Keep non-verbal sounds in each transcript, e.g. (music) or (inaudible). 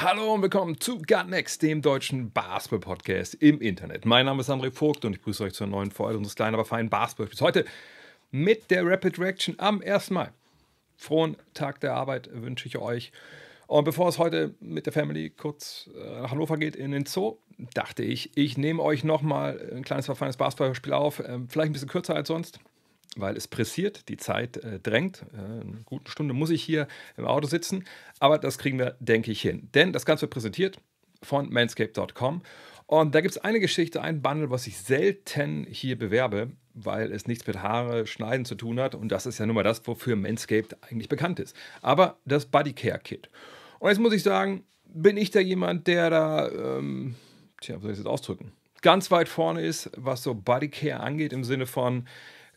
Hallo und willkommen zu Gut Next, dem deutschen Basketball-Podcast im Internet. Mein Name ist André Vogt und ich grüße euch zur neuen Folge unseres kleinen, aber feinen Basketball-Spiels. Heute mit der Rapid Reaction am 1. Mai. Frohen Tag der Arbeit wünsche ich euch. Und bevor es heute mit der Family kurz äh, nach Hannover geht in den Zoo, dachte ich, ich nehme euch nochmal ein kleines, aber feines Basketballspiel auf. Ähm, vielleicht ein bisschen kürzer als sonst weil es pressiert, die Zeit äh, drängt. Äh, eine gute Stunde muss ich hier im Auto sitzen, aber das kriegen wir, denke ich, hin. Denn das Ganze wird präsentiert von manscape.com und da gibt es eine Geschichte, ein Bundle, was ich selten hier bewerbe, weil es nichts mit Haare schneiden zu tun hat und das ist ja nun mal das, wofür Manscaped eigentlich bekannt ist. Aber das Body Care Kit. Und jetzt muss ich sagen, bin ich da jemand, der da, ähm, tja, wie soll ich das ausdrücken? Ganz weit vorne ist, was so Body Care angeht, im Sinne von,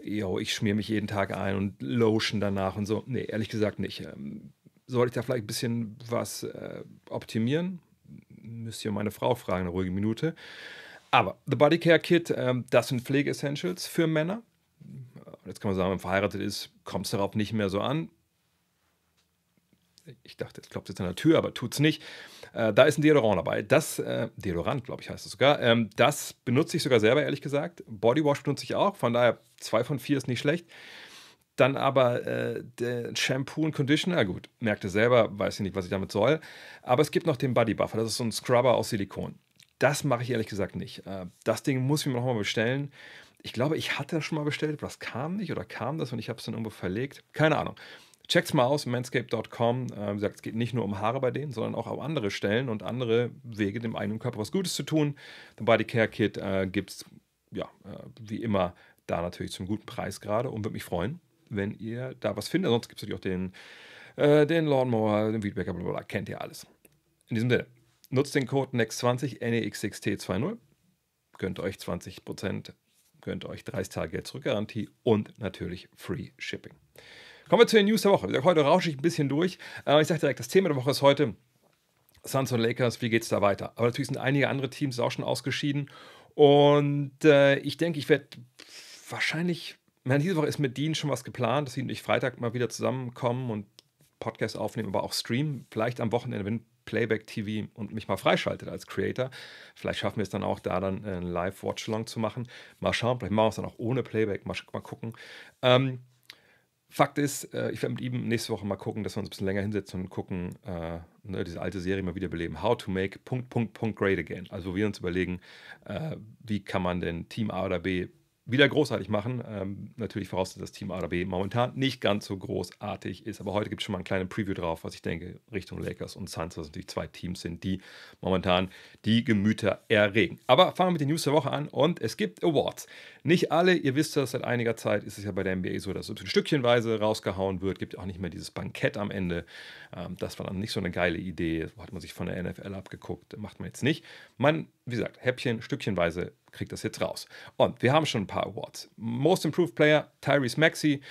yo, ich schmier mich jeden Tag ein und Lotion danach und so. Nee, ehrlich gesagt nicht. Ähm, soll ich da vielleicht ein bisschen was äh, optimieren? Müsst ihr meine Frau fragen, eine ruhige Minute. Aber The Body Care Kit, ähm, das sind Pflege-Essentials für Männer. Jetzt kann man sagen, wenn man verheiratet ist, kommt es darauf nicht mehr so an. Ich dachte, es klopft jetzt an der Tür, aber tut es nicht. Äh, da ist ein Deodorant dabei. Das, äh, Deodorant, glaube ich, heißt es sogar. Ähm, das benutze ich sogar selber, ehrlich gesagt. Bodywash benutze ich auch, von daher zwei von vier ist nicht schlecht. Dann aber äh, der Shampoo und Conditioner, gut, merkte selber, weiß ich nicht, was ich damit soll. Aber es gibt noch den Body Buffer, das ist so ein Scrubber aus Silikon. Das mache ich ehrlich gesagt nicht. Äh, das Ding muss ich mir nochmal bestellen. Ich glaube, ich hatte das schon mal bestellt, aber das kam nicht oder kam das und ich habe es dann irgendwo verlegt. Keine Ahnung. Checkt's mal aus, manscape.com. Äh, sagt, es geht nicht nur um Haare bei denen, sondern auch auf andere Stellen und andere Wege, dem eigenen Körper was Gutes zu tun. The Body Care Kit äh, gibt es, ja, äh, wie immer da natürlich zum guten Preis gerade und würde mich freuen, wenn ihr da was findet. Sonst gibt es natürlich auch den, äh, den Lawnmower, den Feedbacker, blablabla. Kennt ihr alles. In diesem Sinne, nutzt den Code NEX20 NEXXT20. Könnt e euch 20%, könnt euch 30 Tage Geld zurück garantie und natürlich Free Shipping. Kommen wir zu den News der Woche. Gesagt, heute rausche ich ein bisschen durch. Äh, ich sage direkt, das Thema der Woche ist heute Suns und Lakers. Wie geht es da weiter? Aber natürlich sind einige andere Teams auch schon ausgeschieden. Und äh, ich denke, ich werde wahrscheinlich, na, diese Woche ist mit Dean schon was geplant, dass sie und Freitag mal wieder zusammenkommen und Podcast aufnehmen, aber auch streamen. Vielleicht am Wochenende, wenn Playback TV und mich mal freischaltet als Creator. Vielleicht schaffen wir es dann auch, da dann ein live watch along zu machen. Mal schauen, vielleicht machen wir es dann auch ohne Playback. Mal, mal gucken. Ähm, Fakt ist, äh, ich werde mit ihm nächste Woche mal gucken, dass wir uns ein bisschen länger hinsetzen und gucken, äh, ne, diese alte Serie mal wiederbeleben. How to make Punkt, Punkt, Punkt great again. Also wir uns überlegen, äh, wie kann man denn Team A oder B wieder großartig machen. Ähm, natürlich voraussetzt das Team A oder B momentan nicht ganz so großartig ist. Aber heute gibt es schon mal einen kleinen Preview drauf, was ich denke, Richtung Lakers und Suns, was natürlich zwei Teams sind, die momentan die Gemüter erregen. Aber fangen wir mit den News der Woche an und es gibt Awards. Nicht alle, ihr wisst das, seit einiger Zeit ist es ja bei der NBA so, dass es ein stückchenweise rausgehauen wird. Gibt auch nicht mehr dieses Bankett am Ende. Ähm, das war dann nicht so eine geile Idee. Hat man sich von der NFL abgeguckt, macht man jetzt nicht. Man, wie gesagt, Häppchen, stückchenweise kriegt das jetzt raus. Und wir haben schon ein paar Awards. Most Improved Player, Tyrese Maxey.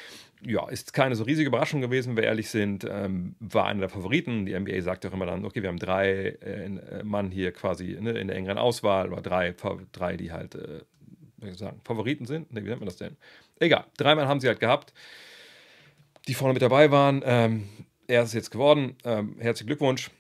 Ja, ist keine so riesige Überraschung gewesen, wenn wir ehrlich sind. Ähm, war einer der Favoriten. Die NBA sagt auch immer dann, okay, wir haben drei äh, äh, Mann hier quasi ne, in der engeren Auswahl oder drei, drei die halt, äh, sagen, Favoriten sind. Ne, wie nennt man das denn? Egal, drei Mann haben sie halt gehabt, die vorne mit dabei waren. Ähm, er ist jetzt geworden. Ähm, herzlichen Glückwunsch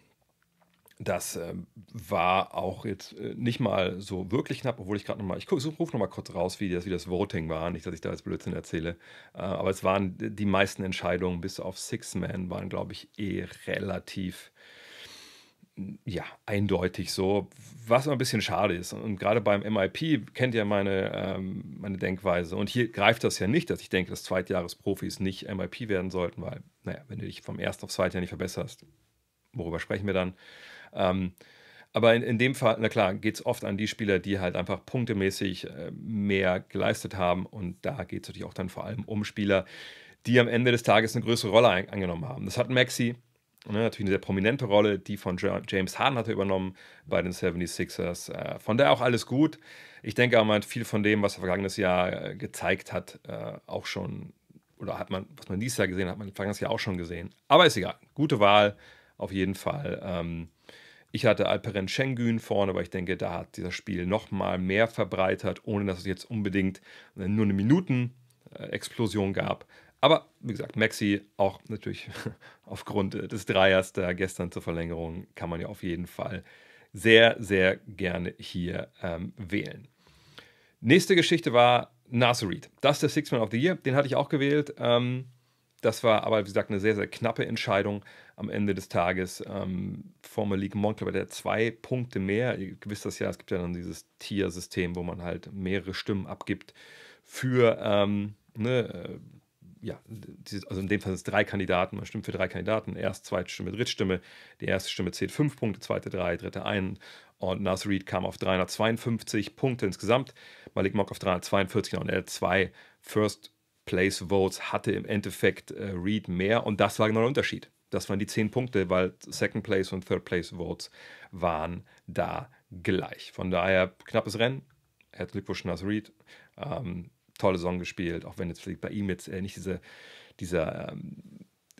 das ähm, war auch jetzt äh, nicht mal so wirklich knapp, obwohl ich gerade nochmal, ich guck, rufe nochmal kurz raus, wie das, wie das Voting war. Nicht, dass ich da jetzt Blödsinn erzähle. Äh, aber es waren die meisten Entscheidungen, bis auf Six Man, waren, glaube ich, eh relativ mm, ja, eindeutig so, was ein bisschen schade ist. Und gerade beim MIP kennt ihr meine, ähm, meine Denkweise. Und hier greift das ja nicht, dass ich denke, dass Zweitjahresprofis nicht MIP werden sollten, weil, naja, wenn du dich vom ersten auf zweite Jahr nicht verbesserst, worüber sprechen wir dann? Ähm, aber in, in, dem Fall, na klar, geht es oft an die Spieler, die halt einfach punktemäßig äh, mehr geleistet haben. Und da geht es natürlich auch dann vor allem um Spieler, die am Ende des Tages eine größere Rolle ein, angenommen haben. Das hat Maxi, ne, natürlich eine sehr prominente Rolle, die von James Harden hat er übernommen bei den 76ers. Äh, von der auch alles gut. Ich denke aber, man hat viel von dem, was er vergangenes Jahr äh, gezeigt hat, äh, auch schon, oder hat man, was man dieses Jahr gesehen hat, hat man vergangenes Jahr auch schon gesehen. Aber ist egal. Gute Wahl, auf jeden Fall. Ähm, ich hatte Alperen Şengün vorne, aber ich denke, da hat dieses Spiel nochmal mehr verbreitert, ohne dass es jetzt unbedingt äh, nur eine Minuten-Explosion äh, gab. Aber wie gesagt, Maxi auch natürlich (laughs) aufgrund äh, des Dreiers da gestern zur Verlängerung kann man ja auf jeden Fall sehr, sehr gerne hier ähm, wählen. Nächste Geschichte war Nasser Reed. Das ist der Six Man of the Year. Den hatte ich auch gewählt. Ähm, das war aber, wie gesagt, eine sehr, sehr knappe Entscheidung am Ende des Tages ähm, Former League glaube ich, der hat zwei Punkte mehr. Ihr wisst das ja, es gibt ja dann dieses Tier-System, wo man halt mehrere Stimmen abgibt für, ähm, ne, äh, ja, also in dem Fall sind es drei Kandidaten, man stimmt für drei Kandidaten, erst, zweite Stimme, Drittstimme. Die erste Stimme zählt fünf Punkte, zweite drei, dritte ein. Und Nas Reed kam auf 352 Punkte insgesamt, Malik Mock auf 342 genau, und er hat zwei First Place Votes hatte im Endeffekt äh, Reed mehr und das war genau der Unterschied. Das waren die zehn Punkte, weil Second Place und Third Place Votes waren da gleich. Von daher knappes Rennen. Herzlichen Glückwunsch, Nas Reed. Ähm, tolle Song gespielt, auch wenn jetzt bei ihm jetzt äh, nicht diese, dieser ähm,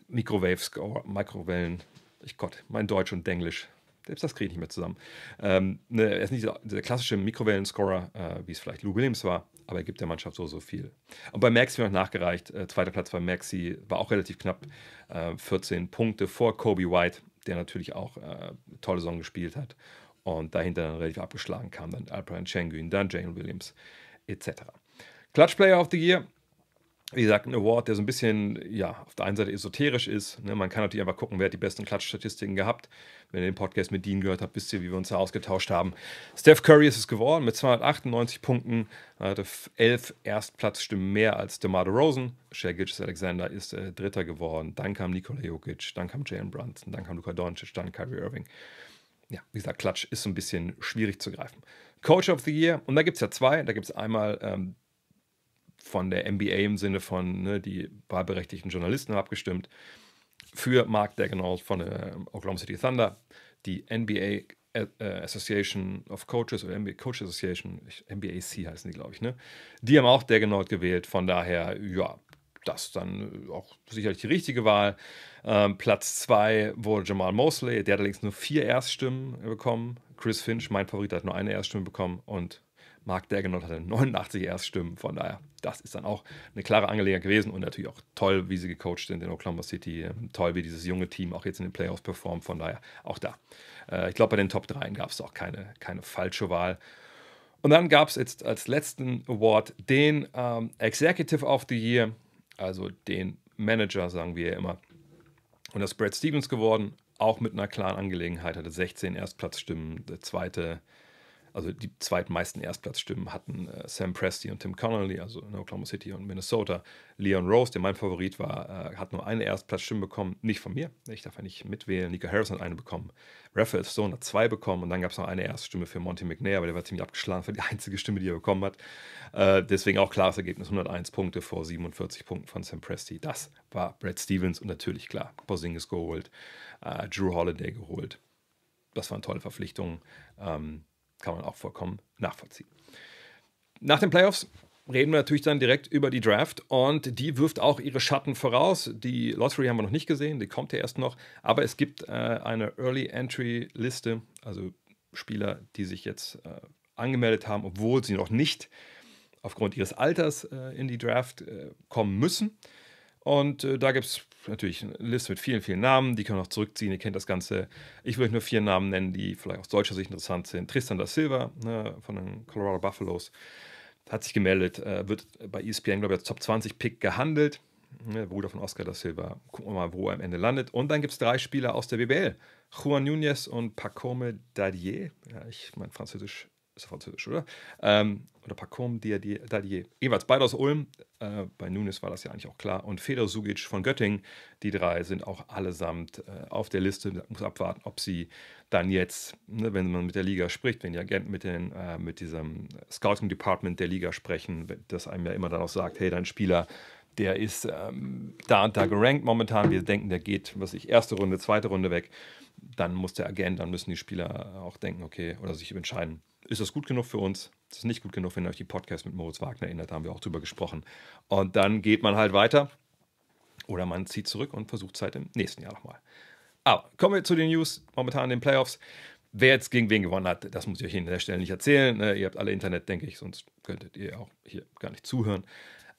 Mikrowave-Score, Mikrowellen, ich Gott, mein Deutsch und Englisch, selbst das kriege ich nicht mehr zusammen. Ähm, ne, er ist nicht der, der klassische Mikrowellen-Scorer, äh, wie es vielleicht Lou Williams war, aber er gibt der Mannschaft so, so viel. Und bei Maxi noch nachgereicht, äh, zweiter Platz bei Maxi, war auch relativ knapp, äh, 14 Punkte vor Kobe White, der natürlich auch äh, tolle Saison gespielt hat und dahinter dann relativ abgeschlagen kam, dann Alperen Şengün, dann Jane Williams etc. Clutch Player of the Year wie gesagt, ein Award, der so ein bisschen, ja, auf der einen Seite esoterisch ist. Ne? Man kann natürlich einfach gucken, wer hat die besten Klatschstatistiken gehabt. Wenn ihr den Podcast mit Dean gehört habt, wisst ihr, wie wir uns da ausgetauscht haben. Steph Curry ist es geworden mit 298 Punkten. Er hatte elf Erstplatzstimmen mehr als DeMar DeRozan. Shea Gitches Alexander ist äh, Dritter geworden. Dann kam Nikola Jokic, dann kam Jalen Brunson, dann kam Luka Doncic, dann Kyrie Irving. Ja, wie gesagt, Klatsch ist so ein bisschen schwierig zu greifen. Coach of the Year, und da gibt es ja zwei. Da gibt es einmal ähm, von der NBA im Sinne von ne, die wahlberechtigten Journalisten abgestimmt für Mark Dagenall von der ähm, Oklahoma City Thunder, die NBA äh, äh, Association of Coaches oder NBA Coach Association, MBAC heißen die, glaube ich, ne? Die haben auch Dagenall gewählt, von daher, ja, das dann äh, auch sicherlich die richtige Wahl. Ähm, Platz 2 wurde Jamal Mosley, der hat allerdings nur vier Erststimmen bekommen. Chris Finch, mein Favorit, hat nur eine Erststimme bekommen und Mark Dagenot hatte 89 Erststimmen. Von daher, das ist dann auch eine klare Angelegenheit gewesen und natürlich auch toll, wie sie gecoacht sind in Oklahoma City. Toll, wie dieses junge Team auch jetzt in den Playoffs performt. Von daher, auch da. Äh, ich glaube, bei den Top 3 gab es auch keine, keine falsche Wahl. Und dann gab es jetzt als letzten Award den ähm, Executive of the Year, also den Manager, sagen wir ja immer. Und das ist Brad Stevens geworden, auch mit einer klaren Angelegenheit, hatte 16 Erstplatzstimmen, der zweite also die zweitmeisten Erstplatzstimmen hatten äh, Sam Presti und Tim Connolly, also in Oklahoma City und Minnesota. Leon Rose, der mein Favorit war, äh, hat nur eine Erstplatzstimme bekommen, nicht von mir, ich darf ja nicht mitwählen. Nico Harris hat eine bekommen, Raphael Stone hat zwei bekommen und dann gab es noch eine Erststimme für Monty McNair, aber der war ziemlich abgeschlagen, für die (laughs) einzige Stimme, die er bekommen hat. Äh, deswegen auch klares Ergebnis, 101 Punkte vor 47 Punkten von Sam Presti. Das war Brad Stevens und natürlich klar, Porzingis geholt, äh, Drew Holiday geholt. Das waren tolle Verpflichtungen. Ähm, kann man auch vollkommen nachvollziehen. Nach den Playoffs reden wir natürlich dann direkt über die Draft und die wirft auch ihre Schatten voraus. Die Lottery haben wir noch nicht gesehen, die kommt ja erst noch, aber es gibt äh, eine Early Entry Liste, also Spieler, die sich jetzt äh, angemeldet haben, obwohl sie noch nicht aufgrund ihres Alters äh, in die Draft äh, kommen müssen. Und äh, da gibt es natürlich eine Liste mit vielen, vielen Namen, die können auch zurückziehen, ihr kennt das Ganze. Ich will euch nur vier Namen nennen, die vielleicht aus deutscher Sicht interessant sind. Tristan da Silva ne, von den Colorado Buffaloes hat sich gemeldet, äh, wird bei ESPN, glaube ich, als Top 20-Pick gehandelt. Ne, Bruder von Oscar da Silva. Gucken wir mal, wo er am Ende landet. Und dann gibt es drei Spieler aus der BBL. Juan Núñez und Pacome Dadier. Ja, ich, mein Französisch ist französisch, oder? Ähm, oder Pacom Dadier. Jeweils beide aus Ulm. Äh, bei Nunes war das ja eigentlich auch klar. Und Feder Sugic von Göttingen. Die drei sind auch allesamt äh, auf der Liste. Man muss abwarten, ob sie dann jetzt, ne, wenn man mit der Liga spricht, wenn die Agenten mit, den, äh, mit diesem Scouting Department der Liga sprechen, das einem ja immer dann auch sagt, hey, dein Spieler der ist ähm, da und da gerankt momentan. Wir denken, der geht, was ich, erste Runde, zweite Runde weg. Dann muss der Agent, dann müssen die Spieler auch denken, okay, oder sich entscheiden, ist das gut genug für uns? Das ist nicht gut genug, wenn ihr euch die Podcasts mit Moritz Wagner erinnert, da haben wir auch drüber gesprochen. Und dann geht man halt weiter oder man zieht zurück und versucht es halt im nächsten Jahr nochmal. Aber kommen wir zu den News, momentan in den Playoffs. Wer jetzt gegen wen gewonnen hat, das muss ich euch an der Stelle nicht erzählen. Ne? Ihr habt alle Internet, denke ich, sonst könntet ihr auch hier gar nicht zuhören.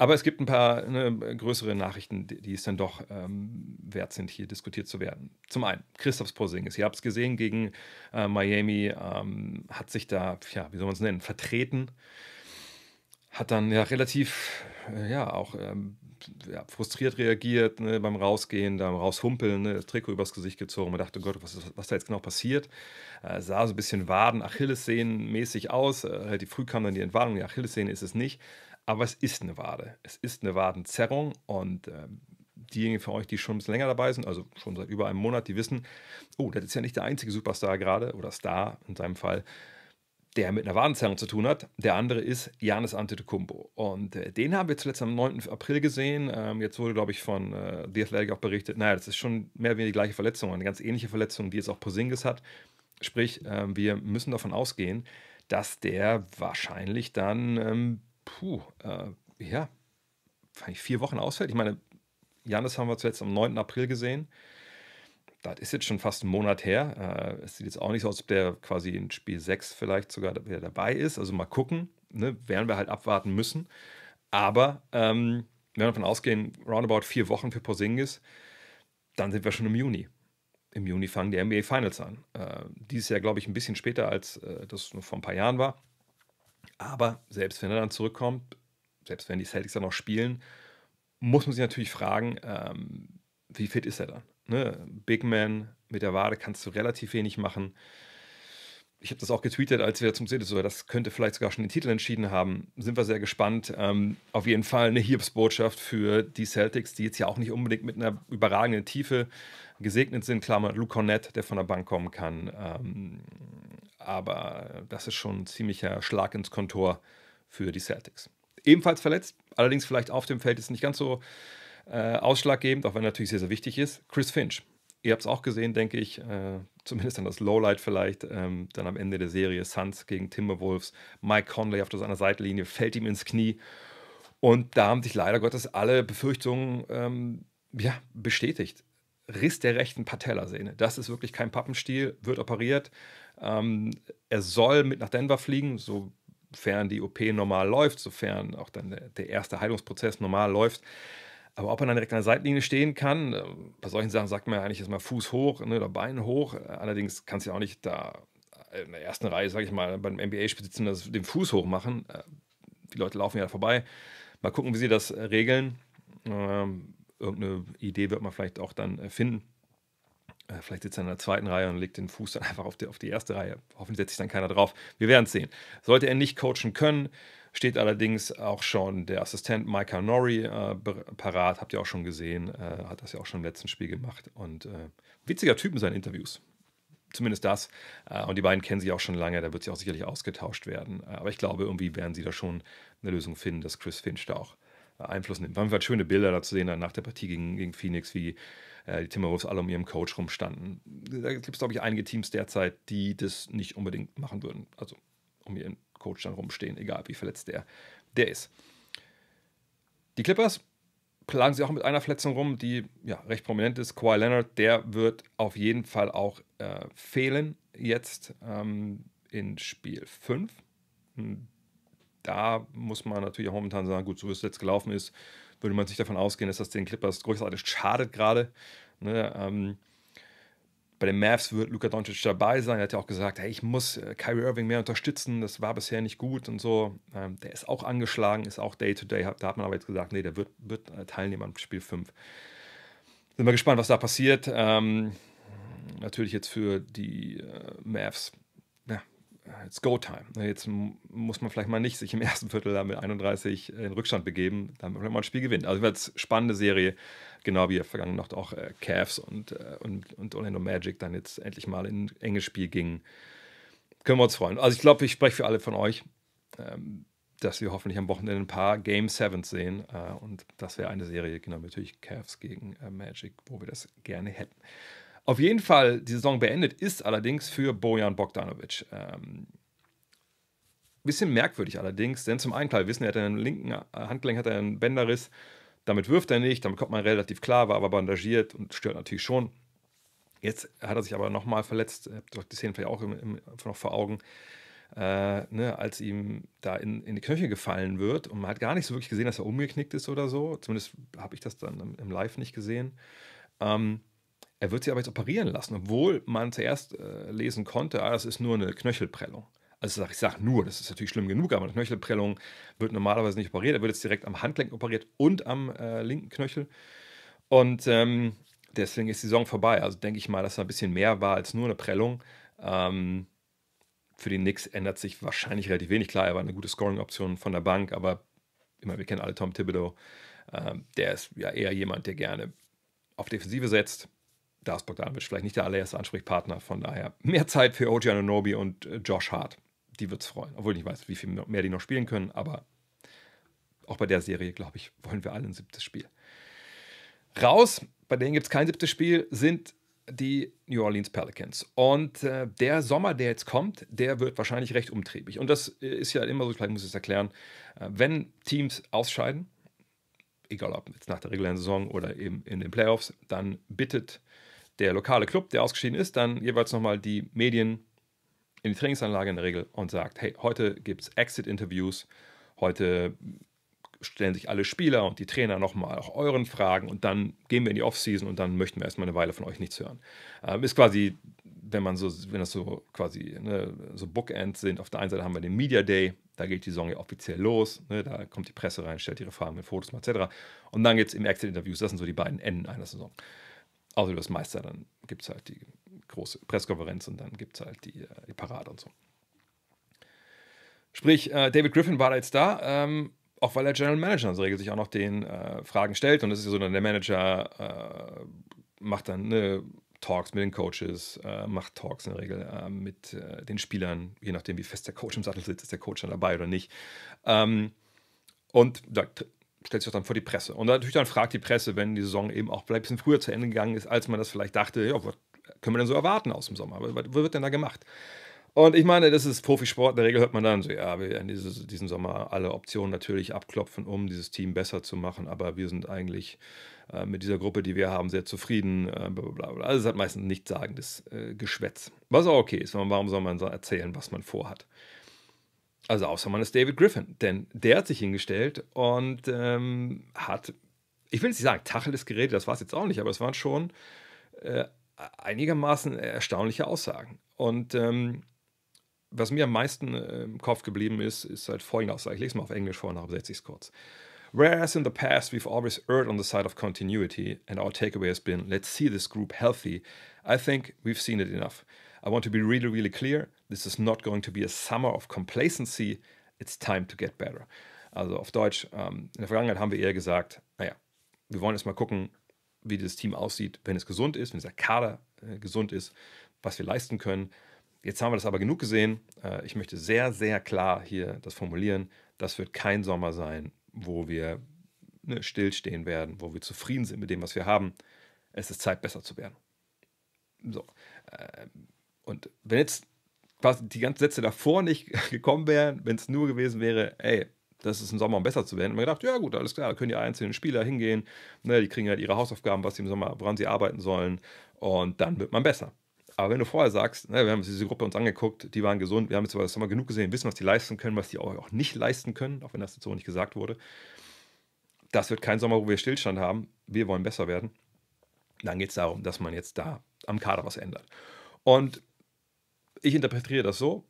Aber es gibt ein paar ne, größere Nachrichten, die, die, es dann doch ähm, wert sind, hier diskutiert zu werden. Zum einen, Christophs Posingis. Ihr habt es gesehen, gegen äh, Miami ähm, hat sich da, ja, wie soll man es nennen, vertreten. Hat dann ja relativ, äh, ja, auch ähm, ja, frustriert reagiert ne, beim Rausgehen, beim Raushumpeln, ne, das Trikot übers Gesicht gezogen. Man dachte, Gott, was, was da jetzt genau passiert? Äh, sah so ein bisschen Waden, Achillessehnen mäßig aus. Äh, relativ halt, früh kam dann die Entwarnung, die Achillessehne ist es nicht. Aber es ist eine Wade. Es ist eine Wadenzerrung und ähm, diejenigen von euch, die schon ein bisschen länger dabei sind, also schon seit über einem Monat, die wissen, oh, das ist ja nicht der einzige Superstar gerade oder Star in seinem Fall, der mit einer Wadenzerrung zu tun hat. Der andere ist Janis Antetokounmpo. Und äh, den haben wir zuletzt am 9. April gesehen. Ähm, jetzt wurde, glaube ich, von äh, The Athletic auch berichtet, naja, das ist schon mehr oder weniger die gleiche Verletzung, eine ganz ähnliche Verletzung, die jetzt auch Posingis hat. Sprich, äh, wir müssen davon ausgehen, dass der wahrscheinlich dann ähm, puh, äh, ja, vier Wochen ausfällt. Ich meine, Janis haben wir zuletzt am 9. April gesehen. Das ist jetzt schon fast ein Monat her. Äh, es sieht jetzt auch nicht so aus, ob der quasi in Spiel 6 vielleicht sogar wieder dabei ist. Also mal gucken. Ne? Werden wir halt abwarten müssen. Aber ähm, wenn wir davon ausgehen, roundabout vier Wochen für Posingis, dann sind wir schon im Juni. Im Juni fangen die NBA Finals an. Äh, dieses Jahr, glaube ich, ein bisschen später, als äh, das noch vor ein paar Jahren war. Aber selbst wenn er dann zurückkommt, selbst wenn die Celtics dann noch spielen, muss man sich natürlich fragen, ähm, wie fit ist er dann? Ne? Big Man mit der Wade kannst du relativ wenig machen. Ich habe das auch getweetet, als wir zum Sehen sogar, das könnte vielleicht sogar schon den Titel entschieden haben. Sind wir sehr gespannt. Ähm, auf jeden Fall eine Hiobsbotschaft für die Celtics, die jetzt ja auch nicht unbedingt mit einer überragenden Tiefe gesegnet sind. Klammer, Luke Cornett, der von der Bank kommen kann. Ähm, aber äh, das ist schon ein ziemlicher Schlag ins Kontor für die Celtics. Ebenfalls verletzt, allerdings vielleicht auf dem Feld ist nicht ganz so äh, ausschlaggebend, auch wenn natürlich sehr, sehr wichtig ist, Chris Finch. Ihr habt es auch gesehen, denke ich, äh, zumindest dann das Lowlight vielleicht, ähm, dann am Ende der Serie Suns gegen Timberwolves, Mike Conley auf seiner Seitenlinie, fällt ihm ins Knie und da haben sich leider Gottes alle Befürchtungen ähm, ja, bestätigt. Riss der rechten Patellasehne. Das ist wirklich kein Pappenstiel, wird operiert, ähm, er soll mit nach Denver fliegen, sofern die OP normal läuft, sofern auch dann der, erste Heilungsprozess normal läuft. Aber ob er dann direkt an der Seitlinie stehen kann, äh, bei solchen Sachen sagt man ja eigentlich erstmal Fuß hoch ne, oder Bein hoch. Allerdings kannst du ja auch nicht da in der ersten Reihe, sage ich mal, beim NBA-Spiel sitzen, den Fuß hoch machen. Äh, die Leute laufen ja vorbei. Mal gucken, wie sie das äh, regeln. Ähm, irgendeine Idee wird man vielleicht auch dann finden. Äh, vielleicht sitzt er in der zweiten Reihe und legt den Fuß dann (laughs) einfach auf die, auf die erste Reihe. Hoffentlich setzt sich dann keiner drauf. Wir werden es sehen. Sollte er nicht coachen können, steht allerdings auch schon der Assistent Micah Norrie äh, parat. Habt ihr auch schon gesehen. Äh, hat das ja auch schon im letzten Spiel gemacht. Und äh, witziger Typ in seinen Interviews. Zumindest das. Äh, und die beiden kennen sich auch schon lange. Da wird sich auch sicherlich ausgetauscht werden. Äh, aber ich glaube, irgendwie werden sie da schon eine Lösung finden, dass Chris Finch da auch Einfluss nimmt. Waren halt schöne Bilder da zu sehen dann nach der Partie gegen, gegen Phoenix, wie äh, die Timberwolves alle um ihrem Coach rumstanden. Da gibt es, glaube ich, einige Teams derzeit, die das nicht unbedingt machen würden. Also um ihren Coach dann rumstehen, egal wie verletzt der, der ist. Die Clippers plagen sie auch mit einer Verletzung rum, die ja recht prominent ist. Kawhi Leonard, der wird auf jeden Fall auch äh, fehlen jetzt ähm, in Spiel 5. Hm, da muss man natürlich auch momentan sagen, gut, so wie es jetzt gelaufen ist, würde man sich davon ausgehen, dass das den Clippers großartig schadet gerade. Ne, ähm, bei den Mavs wird Luka Doncic dabei sein. Er hat ja auch gesagt, hey, ich muss äh, Kyrie Irving mehr unterstützen, das war bisher nicht gut und so. Ähm, der ist auch angeschlagen, ist auch Day-to-Day. -Day. Da hat man aber jetzt gesagt, nee, der wird, wird äh, teilnehmen am Spiel 5. Sind wir gespannt, was da passiert. Ähm, natürlich jetzt für die äh, Mavs it's go time. Ne, jetzt muss man vielleicht mal nicht sich im (laughs) ersten Viertel da mit 31 in Rückstand begeben, damit man ein Spiel gewinnt. Also wird es spannende Serie, genau wie vergangene Nacht auch äh, Cavs und, äh, und, und Orlando Magic dann jetzt endlich mal in ein enges Spiel gingen. Können wir uns freuen. Also ich glaube, ich spreche für alle von euch, ähm, dass wir hoffentlich am Wochenende ein paar Game Sevens sehen. Äh, und das wäre eine Serie, genau natürlich Cavs gegen äh, Magic, wo wir das gerne hätten. Auf jeden Fall, die Saison beendet ist allerdings für Bojan Bogdanovic. Ähm, bisschen merkwürdig allerdings, denn zum einen klar, wir wissen, er hat einen linken äh, Handgelenk, hat einen Bänderriss. Damit wirft er nicht, damit kommt man relativ klar, war aber bandagiert und stört natürlich schon. Jetzt hat er sich aber nochmal verletzt, habt ihr die Szene vielleicht auch im, im, noch vor Augen, äh, ne, als ihm da in, in die Knöchel gefallen wird und man hat gar nicht so wirklich gesehen, dass er umgeknickt ist oder so. Zumindest habe ich das dann im Live nicht gesehen. Ähm, er wird sie aber jetzt operieren lassen, obwohl man zuerst äh, lesen konnte, ah, das ist nur eine Knöchelprellung. Also ich sage nur, das ist natürlich schlimm genug, aber eine Knöchelprellung wird normalerweise nicht operiert. Er wird jetzt direkt am Handgelenk operiert und am äh, linken Knöchel. Und ähm, deswegen ist die Saison vorbei. Also denke ich mal, dass da ein bisschen mehr war als nur eine Prellung. Ähm, für die Knicks ändert sich wahrscheinlich relativ wenig. Klar, er war eine gute Scoring-Option von der Bank, aber immer, wir kennen alle Tom Thibodeau. Ähm, der ist ja eher jemand, der gerne auf Defensive setzt. Dars Bogdanovic vielleicht nicht der allererste Ansprechpartner. Von daher mehr Zeit für OG Anunobi und äh, Josh Hart. Die wird es freuen. Obwohl ich nicht weiß, wie viel mehr die noch spielen können, aber auch bei der Serie, glaube ich, wollen wir alle ein siebtes Spiel. Raus, bei denen gibt es kein siebtes Spiel, sind die New Orleans Pelicans. Und äh, der Sommer, der jetzt kommt, der wird wahrscheinlich recht umtriebig. Und das äh, ist ja immer so, vielleicht muss ich es erklären, äh, wenn Teams ausscheiden, egal ob jetzt nach der regulären Saison oder eben in den Playoffs, dann bittet der lokale Club, der ausgeschieden ist, dann jeweils nochmal die Medien in die Trainingsanlage in der Regel und sagt, hey, heute gibt es Exit-Interviews, heute stellen sich alle Spieler und die Trainer nochmal auch euren Fragen und dann gehen wir in die Offseason und dann möchten wir erstmal eine Weile von euch nichts hören. Ähm, ist quasi, wenn man so, wenn das so quasi ne, so Bookends sind, auf der einen Seite haben wir den Media Day, da geht die Saison ja offiziell los, ne, da kommt die Presse rein, stellt ihre Fragen mit Fotos etc. Und dann geht es im Exit-Interviews, das sind so die beiden Enden einer Saison. Außer also du bist Meister, dann gibt es halt die große Pressekonferenz und dann gibt es halt die, äh, die, Parade und so. Sprich, äh, David Griffin war da jetzt da, ähm, auch weil er General Manager in der Regel sich auch noch den äh, Fragen stellt. Und das ist ja so, dann der Manager äh, macht dann ne, Talks mit den Coaches, äh, macht Talks in der Regel äh, mit den Spielern, je nachdem, wie fest der Coach im Sattel sitzt, ist der Coach dann dabei oder nicht. Ähm, und da stellt sich auch dann vor die Presse. Und natürlich dann fragt die Presse, wenn die Saison eben auch ein bisschen früher zu Ende gegangen ist, als man das vielleicht dachte, ja, was können wir denn so erwarten aus dem Sommer? Was, was wird denn da gemacht? Und ich meine, das ist Profisport. In der Regel hört man dann so, ja, wir werden dieses, diesen Sommer alle Optionen natürlich abklopfen, um dieses Team besser zu machen. Aber wir sind eigentlich äh, mit dieser Gruppe, die wir haben, sehr zufrieden. Äh, Blablabla. Also es hat meistens nichtssagendes äh, Geschwätz. Was auch okay ist. Warum soll man so erzählen, was man vorhat? Also außer man ist David Griffin, denn der hat sich hingestellt und ähm, hat, ich will nicht sagen, tacheles Gerät, das war es jetzt auch nicht, aber es waren schon äh, einigermaßen erstaunliche Aussagen. Und ähm, was mir am meisten äh, im Kopf geblieben ist, ist halt folgende Aussage. Ich lese es mal auf Englisch vor nachher setze ich es kurz. Whereas in the past we've always erred on the side of continuity, and our takeaway has been, let's see this group healthy, I think we've seen it enough. I want to be really, really clear. This is not going to be a summer of complacency. It's time to get better. Also auf Deutsch, ähm, in der Vergangenheit haben wir eher gesagt, naja, wir wollen erst mal gucken, wie dieses Team aussieht, wenn es gesund ist, wenn dieser Kader äh, gesund ist, was wir leisten können. Jetzt haben wir das aber genug gesehen. Äh, ich möchte sehr, sehr klar hier das formulieren. Das wird kein Sommer sein, wo wir ne, stillstehen werden, wo wir zufrieden sind mit dem, was wir haben. Es ist Zeit, besser zu werden. So. Äh, und wenn jetzt die ganzen Sätze davor nicht (laughs) gekommen wären, wenn es nur gewesen wäre, ey, das ist im Sommer, um besser zu werden. Und man gedacht, ja gut, alles klar, da können die einzelnen Spieler hingehen, ne, die kriegen halt ihre Hausaufgaben, was sie im Sommer, woran sie arbeiten sollen und dann wird man besser. Aber wenn du vorher sagst, ne, wir haben uns diese Gruppe uns angeguckt, die waren gesund, wir haben jetzt über das Sommer genug gesehen, wissen, was die leisten können, was die auch nicht leisten können, auch wenn das jetzt so nicht gesagt wurde. Das wird kein Sommer, wo wir Stillstand haben. Wir wollen besser werden. Dann geht es darum, dass man jetzt da am Kader was ändert. Und ich interpretiere das so,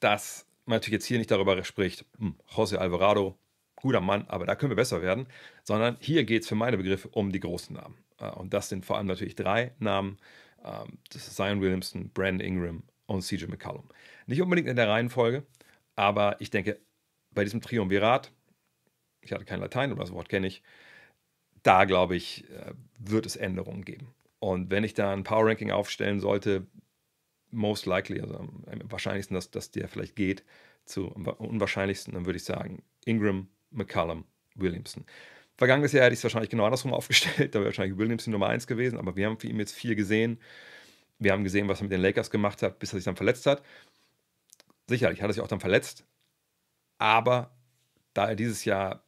dass man natürlich jetzt hier nicht darüber spricht, hm, José Alvarado, guter Mann, aber da können wir besser werden, sondern hier geht es für meine Begriffe um die großen Namen. Äh, und das sind vor allem natürlich drei Namen. Ähm, das ist Zion Williamson, Brandon Ingram und CJ McCollum. Nicht unbedingt in der Reihenfolge, aber ich denke, bei diesem Triumvirat, ich hatte kein Latein, aber das Wort kenne ich, da glaube ich, äh, wird es Änderungen geben. Und wenn ich da ein Power Ranking aufstellen sollte, most likely, also am, wahrscheinlichsten, dass, dass der vielleicht geht, zu am unwahrscheinlichsten, dann würde ich sagen Ingram, McCallum, Williamson. Vergangenes Jahr hätte ich es wahrscheinlich genau andersrum (laughs) aufgestellt, da wäre wahrscheinlich Williamson Nummer 1 gewesen, aber wir haben für ihn jetzt viel gesehen. Wir haben gesehen, was er mit den Lakers gemacht hat, bis er sich dann verletzt hat. Sicherlich hat er sich auch dann verletzt, aber da er dieses Jahr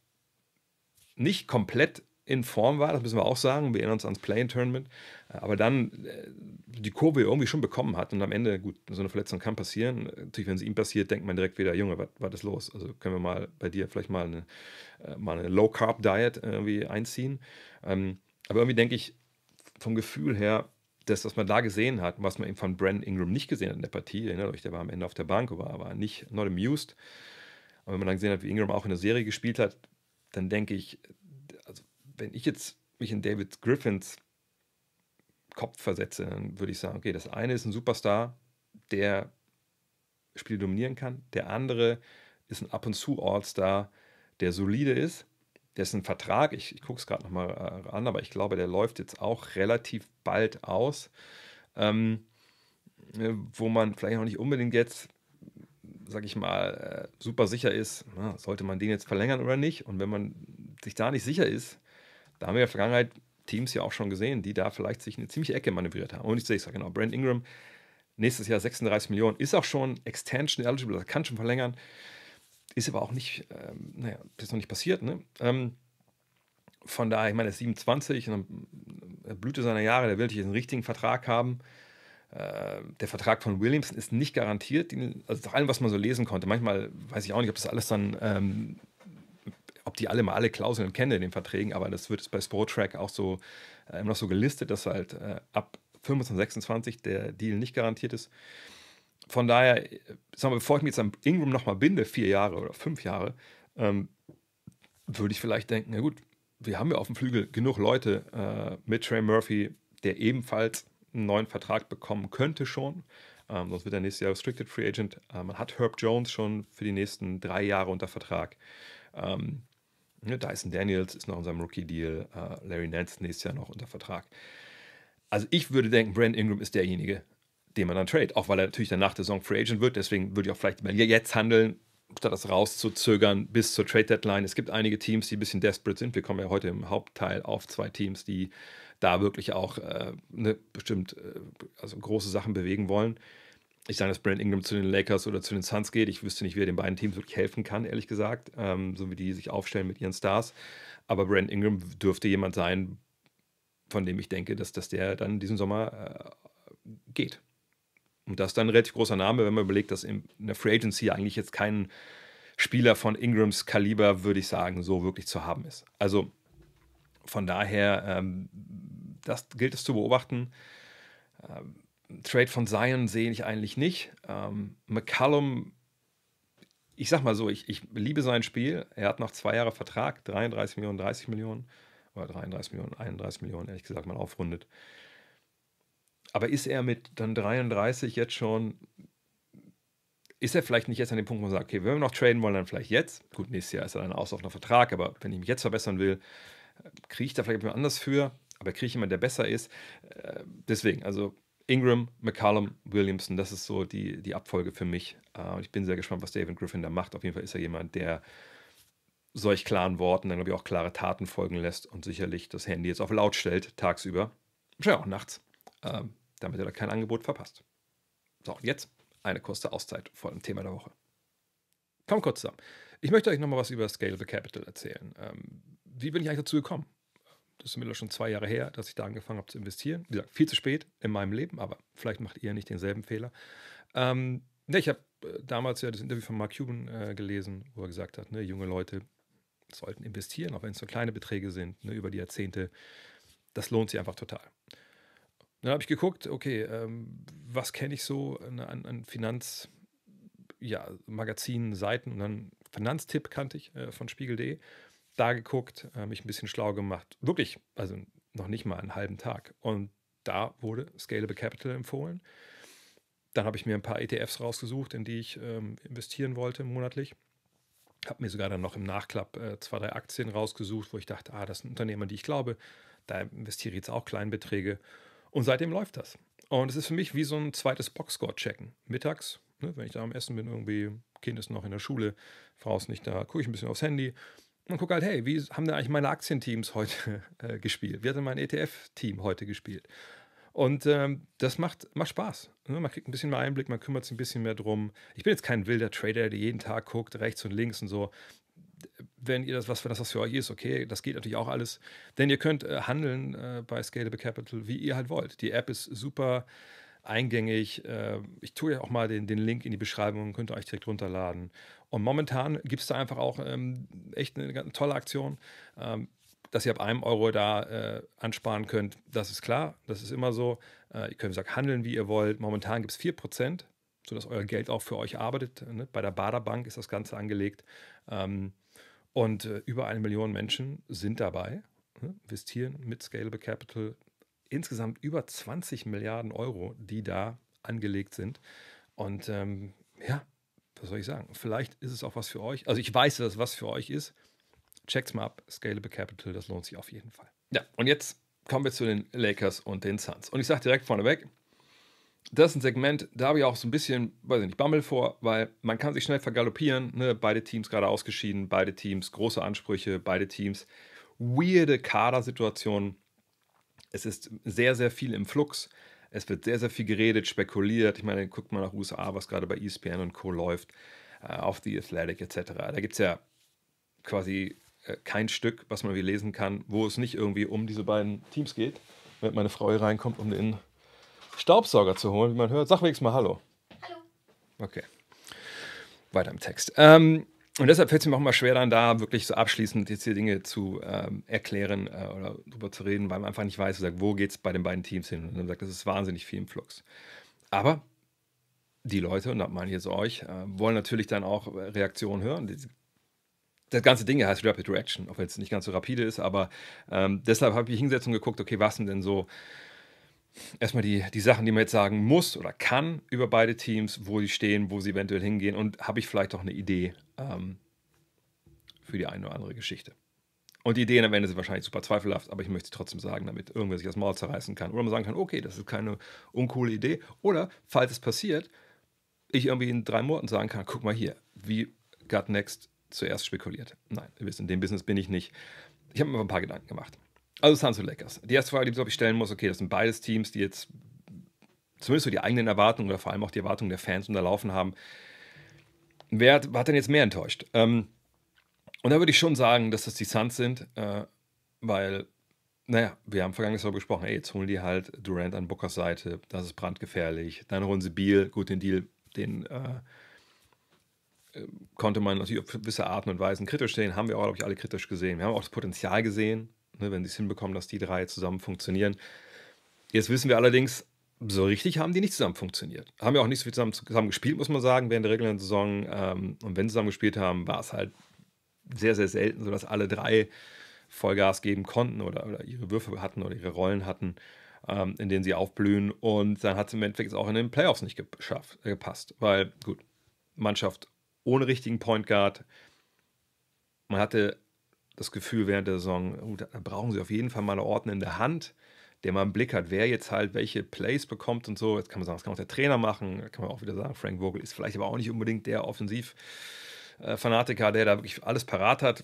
nicht komplett in Form war, das müssen wir auch sagen. Wir erinnern uns ans Play-In-Tournament. Aber dann äh, die Kurve irgendwie schon bekommen hat und am Ende, gut, so eine Verletzung kann passieren. Natürlich, wenn es ihm passiert, denkt man direkt wieder, Junge, was war das los? Also können wir mal bei dir vielleicht mal eine, äh, mal eine Low-Carb-Diet irgendwie einziehen. Ähm, aber irgendwie denke ich, vom Gefühl her, das, was man da gesehen hat, was man eben von Brandon Ingram nicht gesehen hat in der Partie, erinnert euch, der war am Ende auf der Bank, war aber nicht not amused. Und wenn man dann gesehen hat, wie Ingram auch in der Serie gespielt hat, dann denke ich, wenn ich jetzt mich in David Griffins Kopf versetze, dann würde ich sagen, okay, das eine ist ein Superstar, der Spiele dominieren kann. Der andere ist ein ab und zu All-Star, der solide ist. Dessen Vertrag, ich, ich gucke es gerade nochmal äh, an, aber ich glaube, der läuft jetzt auch relativ bald aus, ähm, äh, wo man vielleicht auch nicht unbedingt jetzt, sag ich mal, äh, super sicher ist, na, sollte man den jetzt verlängern oder nicht. Und wenn man sich da nicht sicher ist, da haben wir in der Vergangenheit Teams ja auch schon gesehen, die da vielleicht sich eine ziemliche Ecke manövriert haben. Und ich sehe es ja genau. Brand Ingram nächstes Jahr 36 Millionen, ist auch schon Extension eligible, das kann schon verlängern. Ist aber auch nicht, ähm, naja, ist noch nicht passiert. Ne? Ähm, von daher, ich meine, er ist 27, in der Blüte seiner Jahre, der will natürlich einen richtigen Vertrag haben. Äh, der Vertrag von Williamson ist nicht garantiert, also nach allem, was man so lesen konnte. Manchmal weiß ich auch nicht, ob das alles dann ähm, ob die alle mal alle Klauseln kennen in den Verträgen, aber das wird bei Sportrack auch so äh, noch so gelistet, dass halt äh, ab 25, 26 der Deal nicht garantiert ist. Von daher, äh, sagen wir, bevor ich mich jetzt an Ingram nochmal binde, vier Jahre oder fünf Jahre, ähm, würde ich vielleicht denken, na gut, wir haben ja auf dem Flügel genug Leute äh, mit Trey Murphy, der ebenfalls einen neuen Vertrag bekommen könnte schon. Ähm, sonst wird er nächstes Jahr Restricted Free Agent. Ähm, man hat Herb Jones schon für die nächsten drei Jahre unter Vertrag. Ähm, Ne, Dyson Daniels ist noch in seinem Rookie-Deal, äh, Larry Nance nächstes Jahr noch unter Vertrag. Also ich würde denken, Brand Ingram ist derjenige, den man dann trade, auch weil er natürlich danach der Saison Free Agent wird, deswegen würde ich auch vielleicht mal jetzt handeln, statt das rauszuzögern bis zur Trade-Deadline. Es gibt einige Teams, die ein bisschen desperate sind. Wir kommen ja heute im Hauptteil auf zwei Teams, die da wirklich auch äh, ne, bestimmt äh, also große Sachen bewegen wollen ich sage, dass Brand Ingram zu den Lakers oder zu den Suns geht. Ich wüsste nicht, wie er den beiden Teams wirklich helfen kann, ehrlich gesagt, ähm, so wie die sich aufstellen mit ihren Stars. Aber Brand Ingram dürfte jemand sein, von dem ich denke, dass, dass der dann diesen Sommer äh, geht. Und das ist dann ein relativ großer Name, wenn man überlegt, dass in der Free Agency eigentlich jetzt kein Spieler von Ingrams Kaliber, würde ich sagen, so wirklich zu haben ist. Also von daher, ähm, das gilt es zu beobachten. Ähm, Trade von Zion sehe ich eigentlich nicht. Ähm, McCallum, ich sag mal so, ich, ich liebe sein Spiel. Er hat noch zwei Jahre Vertrag, 33 Millionen, 30 Millionen oder 33 Millionen, 31 Millionen, ehrlich gesagt, mal aufrundet. Aber ist er mit dann 33 jetzt schon, ist er vielleicht nicht jetzt an dem Punkt, wo man sagt, okay, wenn wir noch traden wollen, dann vielleicht jetzt. Gut, nächstes Jahr ist er dann auslaufender Vertrag, aber wenn ich mich jetzt verbessern will, äh, kriege ich da vielleicht jemand anders für, aber kriege ich jemanden, der besser ist. Äh, deswegen, also Ingram, McCallum, Williamson, das ist so die, die Abfolge für mich. Äh, ich bin sehr gespannt, was David Griffin da macht. Auf jeden Fall ist er jemand, der solch klaren Worten dann, glaube ich, auch klare Taten folgen lässt und sicherlich das Handy jetzt auf laut stellt, tagsüber, wahrscheinlich auch nachts, ähm, damit er da kein Angebot verpasst. So, und jetzt eine kurze Auszeit vor dem Thema der Woche. Komm kurz zusammen. Ich möchte euch nochmal was über Scale the Capital erzählen. Ähm, wie bin ich eigentlich dazu gekommen? das ist mittlerweile schon zwei Jahre her, dass ich da angefangen habe zu investieren. Wie gesagt, viel zu spät in meinem Leben, aber vielleicht macht ihr nicht denselben Fehler. Ähm, ne, ich habe äh, damals ja das Interview von Mark Cuban äh, gelesen, wo er gesagt hat, ne, junge Leute sollten investieren, auch wenn es so kleine Beträge sind, ne, über die Jahrzehnte. Das lohnt sich einfach total. Dann habe ich geguckt, okay, ähm, was kenne ich so ne, an, an Finanz, ja, Seiten und dann Finanztipp kannte ich äh, von Spiegel.de da geguckt, äh, mich ein bisschen schlau gemacht. Wirklich, also noch nicht mal einen halben Tag. Und da wurde Scalable Capital empfohlen. Dann habe ich mir ein paar ETFs rausgesucht, in die ich ähm, investieren wollte monatlich. Habe mir sogar dann noch im Nachklapp äh, zwei, drei Aktien rausgesucht, wo ich dachte, ah, das sind Unternehmen, die ich glaube. Da investiere ich jetzt auch Kleinbeträge. Und seitdem läuft das. Und es ist für mich wie so ein zweites Boxscore-Checken. Mittags, ne, wenn ich da am Essen bin, irgendwie, Kind ist noch in der Schule, Frau ist nicht da, gucke ich ein bisschen aufs Handy, und gucke halt, hey, wie haben denn eigentlich meine Aktienteams heute (laughs) äh, gespielt? Wie hat denn mein ETF-Team heute gespielt? Und ähm, das macht, macht Spaß. Ne? Man kriegt ein bisschen mehr Einblick, man kümmert sich ein bisschen mehr drum. Ich bin jetzt kein wilder Trader, der jeden Tag guckt, rechts und links und so. Wenn ihr das, was, wenn das was für euch ist, okay, das geht natürlich auch alles. Denn ihr könnt äh, handeln äh, bei Scalable Capital, wie ihr halt wollt. Die App ist super eingängig. Äh, ich tue ja auch mal den, den Link in die Beschreibung, könnt ihr euch direkt runterladen. Und momentan gibt es da einfach auch ähm, echt eine, eine, tolle Aktion. Ähm, dass ihr ab einem Euro da äh, ansparen könnt, das ist klar, das ist immer so. Äh, ihr könnt, wie gesagt, handeln, wie ihr wollt. Momentan gibt es 4%, sodass euer Geld auch für euch arbeitet. Ne? Bei der Baderbank ist das Ganze angelegt. Ähm, und äh, über eine Million Menschen sind dabei, ne? investieren mit Scalable Capital insgesamt über 20 Milliarden Euro, die da angelegt sind. Und ähm, ja, was soll ich sagen? Vielleicht ist es auch was für euch. Also ich weiß, dass es was für euch ist. Checkt's mal ab, Scalable Capital, das lohnt sich auf jeden Fall. Ja, und jetzt kommen wir zu den Lakers und den Suns. Und ich sage direkt vorneweg, das ist ein Segment, da habe ich auch so ein bisschen, weiß ich nicht, Bammel vor, weil man kann sich schnell vergaloppieren. Ne? Beide Teams gerade ausgeschieden, beide Teams große Ansprüche, beide Teams weirde Kadersituationen. Es ist sehr, sehr viel im Flux. Es wird sehr, sehr viel geredet, spekuliert. Ich meine, guckt mal nach USA, was gerade bei ESPN und Co. läuft, äh, auf The Athletic etc. Da gibt es ja quasi äh, kein Stück, was man wie lesen kann, wo es nicht irgendwie um diese beiden Teams geht. Wenn meine Frau hier reinkommt, um den Staubsauger zu holen, wie man hört, sag wenigstens mal Hallo. Hallo. Okay. Weiter im Text. Ähm, und deshalb fällt es mir auch mal schwer, dann da wirklich so abschließend jetzt hier Dinge zu ähm, erklären äh, oder drüber zu reden, weil man einfach nicht weiß, sagt, wo geht es bei den beiden Teams hin. Und dann sagt, das ist wahnsinnig viel im Flux. Aber die Leute, und da meine ich jetzt euch, äh, wollen natürlich dann auch äh, Reaktionen hören. Das ganze Ding heißt Rapid Reaction, auch wenn es nicht ganz so rapide ist, aber ähm, deshalb habe ich hingesetzt und geguckt, okay, was sind denn so erstmal die, die Sachen, die man jetzt sagen muss oder kann über beide Teams, wo sie stehen, wo sie eventuell hingehen und habe ich vielleicht auch eine Idee, ähm, für die eine oder andere Geschichte. Und die Ideen am Ende sind wahrscheinlich super zweifelhaft, aber ich möchte sie trotzdem sagen, damit irgendwer sich das Maul zerreißen kann. Oder man sagen kann, okay, das ist keine uncoole Idee. Oder, falls es passiert, ich irgendwie in drei Monaten sagen kann, guck mal hier, wie God Next zuerst spekuliert. Nein, ihr wisst, in dem Business bin ich nicht. Ich habe mir ein paar Gedanken gemacht. Also Suns und Lakers. Die erste Frage, die ich stellen muss, okay, das sind beides Teams, die jetzt zumindest so die eigenen Erwartungen oder vor allem auch die Erwartungen der Fans unterlaufen haben wer hat, hat denn jetzt mehr enttäuscht? Ähm, und da würde ich schon sagen, dass das die Suns sind, äh, weil, naja, wir haben vergangenes Jahr gesprochen, ey, jetzt holen die halt Durant an Bookers Seite, das ist brandgefährlich. Dann holen sie Beal, gut, den Deal, den äh, konnte man natürlich auf gewisse Arten und Weisen kritisch sehen, haben wir auch, glaube ich, alle kritisch gesehen. Wir haben auch das Potenzial gesehen, ne, wenn sie es hinbekommen, dass die drei zusammen funktionieren. Jetzt wissen wir allerdings, so richtig haben die nicht zusammen funktioniert. Haben ja auch nicht so viel zusammen, zusammen gespielt, muss man sagen, während der regulären Saison. Ähm, und wenn sie zusammen gespielt haben, war es halt sehr, sehr selten, sodass alle drei Vollgas geben konnten oder, oder ihre Würfe hatten oder ihre Rollen hatten, ähm, in denen sie aufblühen. Und dann hat es im Endeffekt auch in den Playoffs nicht geschafft, äh, gepasst. Weil, gut, Mannschaft ohne richtigen Point Guard. Man hatte das Gefühl während der Saison, oh, da brauchen sie auf jeden Fall mal eine Ordnung in der Hand der mal im Blick hat, wer jetzt halt welche Plays bekommt und so. Jetzt kann man sagen, das kann auch der Trainer machen, Da kann man auch wieder sagen, Frank Vogel ist vielleicht aber auch nicht unbedingt der Offensivfanatiker, der da wirklich alles parat hat.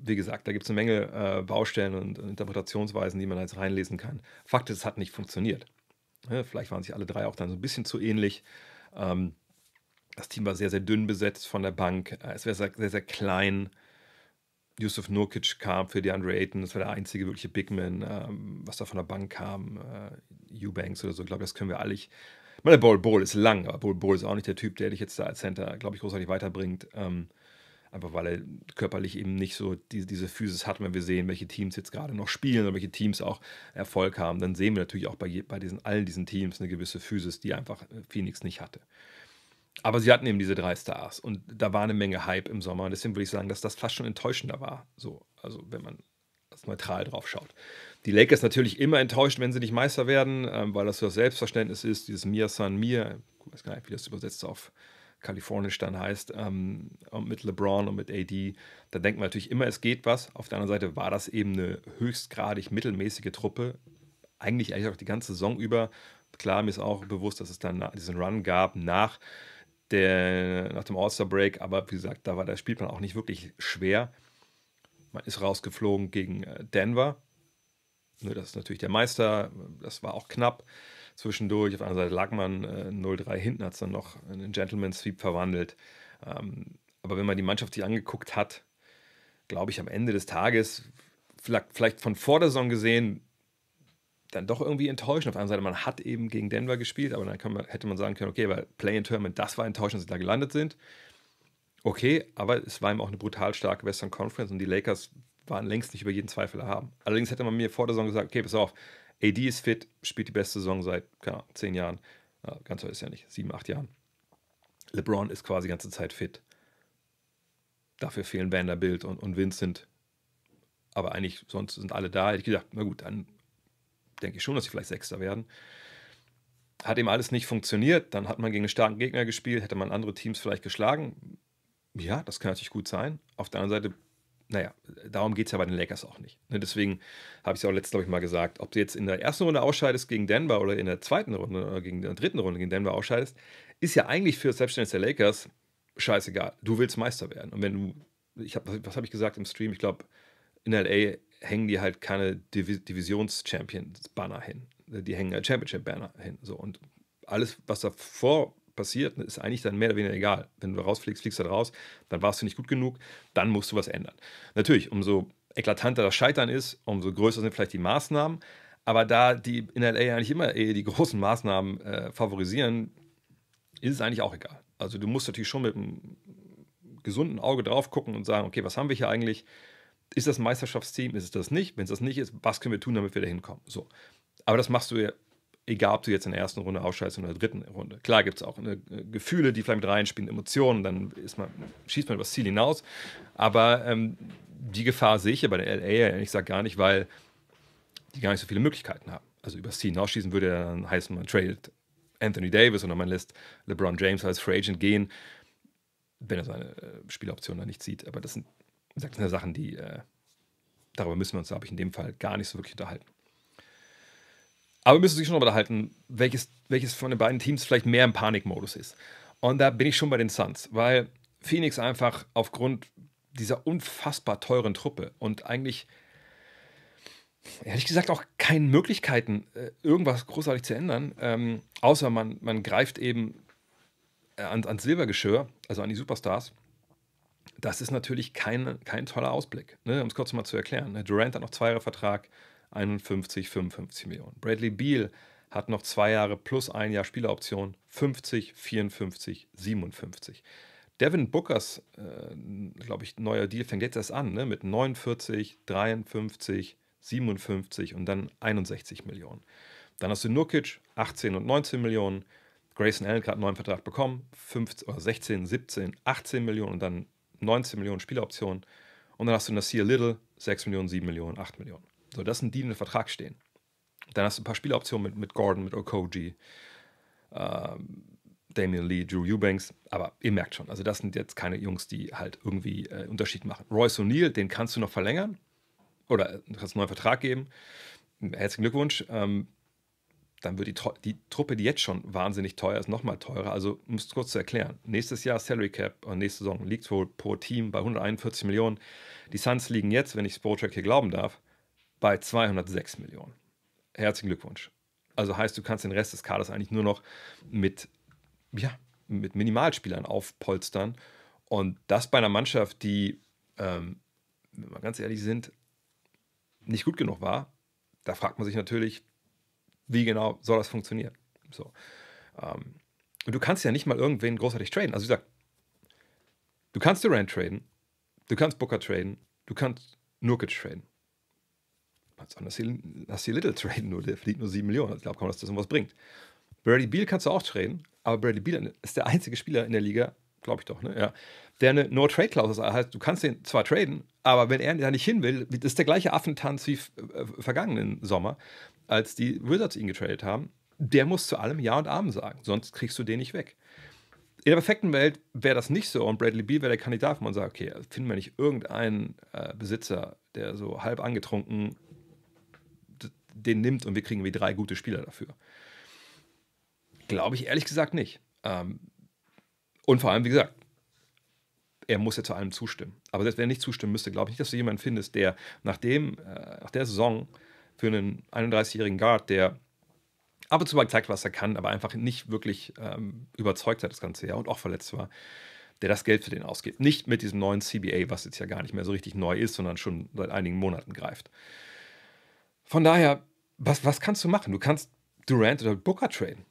Wie gesagt, da gibt es eine Menge äh, Baustellen und Interpretationsweisen, die man da jetzt reinlesen kann. Fakt ist, es hat nicht funktioniert. Ja, vielleicht waren sich alle drei auch dann so ein bisschen zu ähnlich. Ähm, das Team war sehr, sehr dünn besetzt von der Bank. Äh, es wäre sehr, sehr, sehr klein. Yusuf Nurkic kam für die Andre Ayton, das war der einzige wirkliche Bigman, ähm, was da von der Bank kam, äh, Eubanks oder so, ich glaube, das können wir alle. Ich meine, Bol Bowl ist lang, aber Bowl Bol ist auch nicht der Typ, der dich jetzt da als Center, glaube ich, großartig weiterbringt. Ähm, einfach weil er körperlich eben nicht so diese, diese Physis hat. Wenn wir sehen, welche Teams jetzt gerade noch spielen oder welche Teams auch Erfolg haben, dann sehen wir natürlich auch bei, bei diesen, allen diesen Teams eine gewisse Physis, die einfach äh, Phoenix nicht hatte aber sie hatten eben diese drei Stars und da war eine Menge Hype im Sommer. Und deswegen würde ich sagen, dass das fast schon enttäuschender war. So, also wenn man das neutral drauf schaut. Die Lakers natürlich immer enttäuscht, wenn sie nicht Meister werden, ähm, weil das so das Selbstverständnis ist, dieses Mia San Mia, ich weiß gar nicht, wie das übersetzt auf Kalifornisch dann heißt, ähm, mit LeBron und mit AD, da denkt man natürlich immer, es geht was. Auf der anderen Seite war das eben eine höchstgradig mittelmäßige Truppe, eigentlich eigentlich auch die ganze Saison über. Klar, mir ist auch bewusst, dass es dann diesen Run gab nach der, nach dem All-Star-Break, aber wie gesagt, da war der Spielplan auch nicht wirklich schwer. Man ist rausgeflogen gegen äh, Denver. Nur das ist natürlich der Meister, das war auch knapp. Zwischendurch, auf einer Seite lag man äh, 0-3 hinten, hat es dann noch in einen Gentleman Sweep verwandelt. Ähm, aber wenn man die Mannschaft sich angeguckt hat, glaube ich, am Ende des Tages, vielleicht von vor der Saison gesehen, dann doch irgendwie enttäuschend. Auf einer Seite, man hat eben gegen Denver gespielt, aber dann man, hätte man sagen können, okay, weil Play-In-Tournament, das war enttäuschend, dass sie da gelandet sind. Okay, aber es war eben auch eine brutal starke Western Conference und die Lakers waren längst nicht über jeden Zweifel erhaben. Allerdings hätte man mir vor der Saison gesagt, okay, pass auf, AD ist fit, spielt die beste Saison seit, keine Ahnung, zehn Jahren. Ganz so ist ja nicht, sieben, acht Jahren. LeBron ist quasi die ganze Zeit fit. Dafür fehlen Vanderbilt und, und Vincent. Aber eigentlich, sonst sind alle da. Hätte ich gedacht, na gut, dann denke ich schon, dass sie vielleicht Sechster werden. Hat eben alles nicht funktioniert. Dann hat man gegen einen starken Gegner gespielt, hätte man andere Teams vielleicht geschlagen. Ja, das kann natürlich gut sein. Auf der anderen Seite, naja, darum geht es ja bei den Lakers auch nicht. Ne, deswegen habe ich es auch letztens, glaube ich, mal gesagt, ob du jetzt in der ersten Runde ausscheidest gegen Denver oder in der zweiten Runde oder äh, gegen der dritten Runde gegen Denver ausscheidest, ist ja eigentlich für das Selbstständiges der Lakers scheißegal. Du willst Meister werden. Und wenn du, ich hab, was habe ich gesagt im Stream? Ich glaube, in LA hängen die halt keine Div Divisions-Champions-Banner hin. Die hängen halt Championship-Banner hin. So. Und alles, was davor passiert, ist eigentlich dann mehr oder weniger egal. Wenn du rausfliegst, fliegst du halt raus, dann warst du nicht gut genug, dann musst du was ändern. Natürlich, umso eklatanter das Scheitern ist, umso größer sind vielleicht die Maßnahmen. Aber da die in LA eigentlich immer eher die großen Maßnahmen äh, favorisieren, ist es eigentlich auch egal. Also du musst natürlich schon mit einem gesunden Auge drauf gucken und sagen, okay, was haben wir hier eigentlich? Ist das Meisterschaftsteam? Ist es das nicht? Wenn es das nicht ist, was können wir tun, damit wir da hinkommen? So. Aber das machst du ja, egal ob du jetzt in der ersten Runde ausscheißt oder in der dritten Runde. Klar gibt es auch eine, eine Gefühle, die vielleicht mit reinspielen, Emotionen, dann man, schießt man übers Ziel hinaus. Aber ähm, die Gefahr sehe ich ja bei der LA, ich sage gar nicht, weil die gar nicht so viele Möglichkeiten haben. Also übers Ziel hinausschießen würde ja dann heißen, man tradet Anthony Davis oder man lässt LeBron James als Free Agent gehen, wenn er seine äh, Spieloptionen da nicht sieht. Aber das sind das sind Sachen, die äh, darüber müssen wir uns, glaube ich, in dem Fall gar nicht so wirklich unterhalten. Aber wir müssen uns schon darüber unterhalten, welches, welches von den beiden Teams vielleicht mehr im Panikmodus ist. Und da bin ich schon bei den Suns, weil Phoenix einfach aufgrund dieser unfassbar teuren Truppe und eigentlich, ehrlich gesagt, auch keine Möglichkeiten, äh, irgendwas großartig zu ändern, ähm, außer man, man greift eben äh, an, ans Silbergeschirr, also an die Superstars das ist natürlich kein, kein toller Ausblick, ne? um es kurz mal zu erklären. Ne? Durant hat noch zwei Jahre Vertrag, 51, 55 Millionen. Bradley Beal hat noch zwei Jahre plus ein Jahr Spieleroption, 50, 54, 57. Devin Bookers, äh, glaube ich, neuer Deal fängt jetzt erst an, ne? mit 49, 53, 57 und dann 61 Millionen. Dann hast du Nurkic, 18 und 19 Millionen. Grayson Allen gerade einen neuen Vertrag bekommen, 15, oder 16, 17, 18 Millionen und dann 19 Millionen Spieleroptionen. Und dann hast du Nasir Little, 6 Millionen, 7 Millionen, 8 Millionen. So, das sind die, die in den Vertrag stehen. Dann hast du ein paar Spieleroptionen mit, mit Gordon, mit Okoji, äh, Damian Lee, Drew Eubanks. Aber ihr merkt schon, also das sind jetzt keine Jungs, die halt irgendwie äh, Unterschied machen. Royce O'Neill, den kannst du noch verlängern oder du kannst einen neuen Vertrag geben. Herzlichen Glückwunsch. Ähm, dann wird die, die, Truppe, die jetzt schon wahnsinnig teuer ist, nochmal teurer. Also, um es kurz zu erklären, nächstes Jahr Salary Cap und nächste Saison liegt wohl pro Team bei 141 Millionen. Die Suns liegen jetzt, wenn ich Spotrack hier glauben darf, bei 206 Millionen. Herzlichen Glückwunsch. Also heißt, du kannst den Rest des Kaders eigentlich nur noch mit, ja, mit Minimalspielern aufpolstern. Und das bei einer Mannschaft, die, ähm, wenn wir ganz ehrlich sind, nicht gut genug war. Da fragt man sich natürlich, wie genau soll das funktionieren? So. Ähm, und du kannst ja nicht mal irgendwen großartig traden. Also wie gesagt, du kannst Durant traden, du kannst Booker traden, du kannst Nurkic traden. Du kannst auch Nassi Little traden, nur der fliegt nur 7 Millionen. Also, ich glaube kaum, dass das irgendwas bringt. Brady Beal kannst du auch traden, aber Brady Beal ist der einzige Spieler in der Liga, glaube ich doch, ne? ja, der eine No-Trade-Klausel heißt, du kannst den zwar traden, aber wenn er da nicht hin will, das ist der gleiche Affentanz wie äh, vergangenen Sommer als die Wizards ihn getradet haben, der muss zu allem Ja und Amen sagen, sonst kriegst du den nicht weg. In der perfekten Welt wäre das nicht so und Bradley Beal wäre der Kandidat, wo man sagt, okay, also finden wir nicht irgendeinen äh, Besitzer, der so halb angetrunken den nimmt und wir kriegen wie drei gute Spieler dafür. Glaube ich ehrlich gesagt nicht. Ähm, und vor allem, wie gesagt, er muss ja zu allem zustimmen. Aber selbst wenn er nicht zustimmen müsste, glaube ich nicht, dass du jemanden findest, der nach, dem, äh, nach der Saison für einen 31-jährigen Guard, der ab und zu mal gezeigt, was er kann, aber einfach nicht wirklich ähm, überzeugt hat das ganze Jahr und auch verletzt war, der das Geld für den ausgibt. Nicht mit diesem neuen CBA, was jetzt ja gar nicht mehr so richtig neu ist, sondern schon seit einigen Monaten greift. Von daher, was, was kannst du machen? Du kannst Durant oder Booker traden.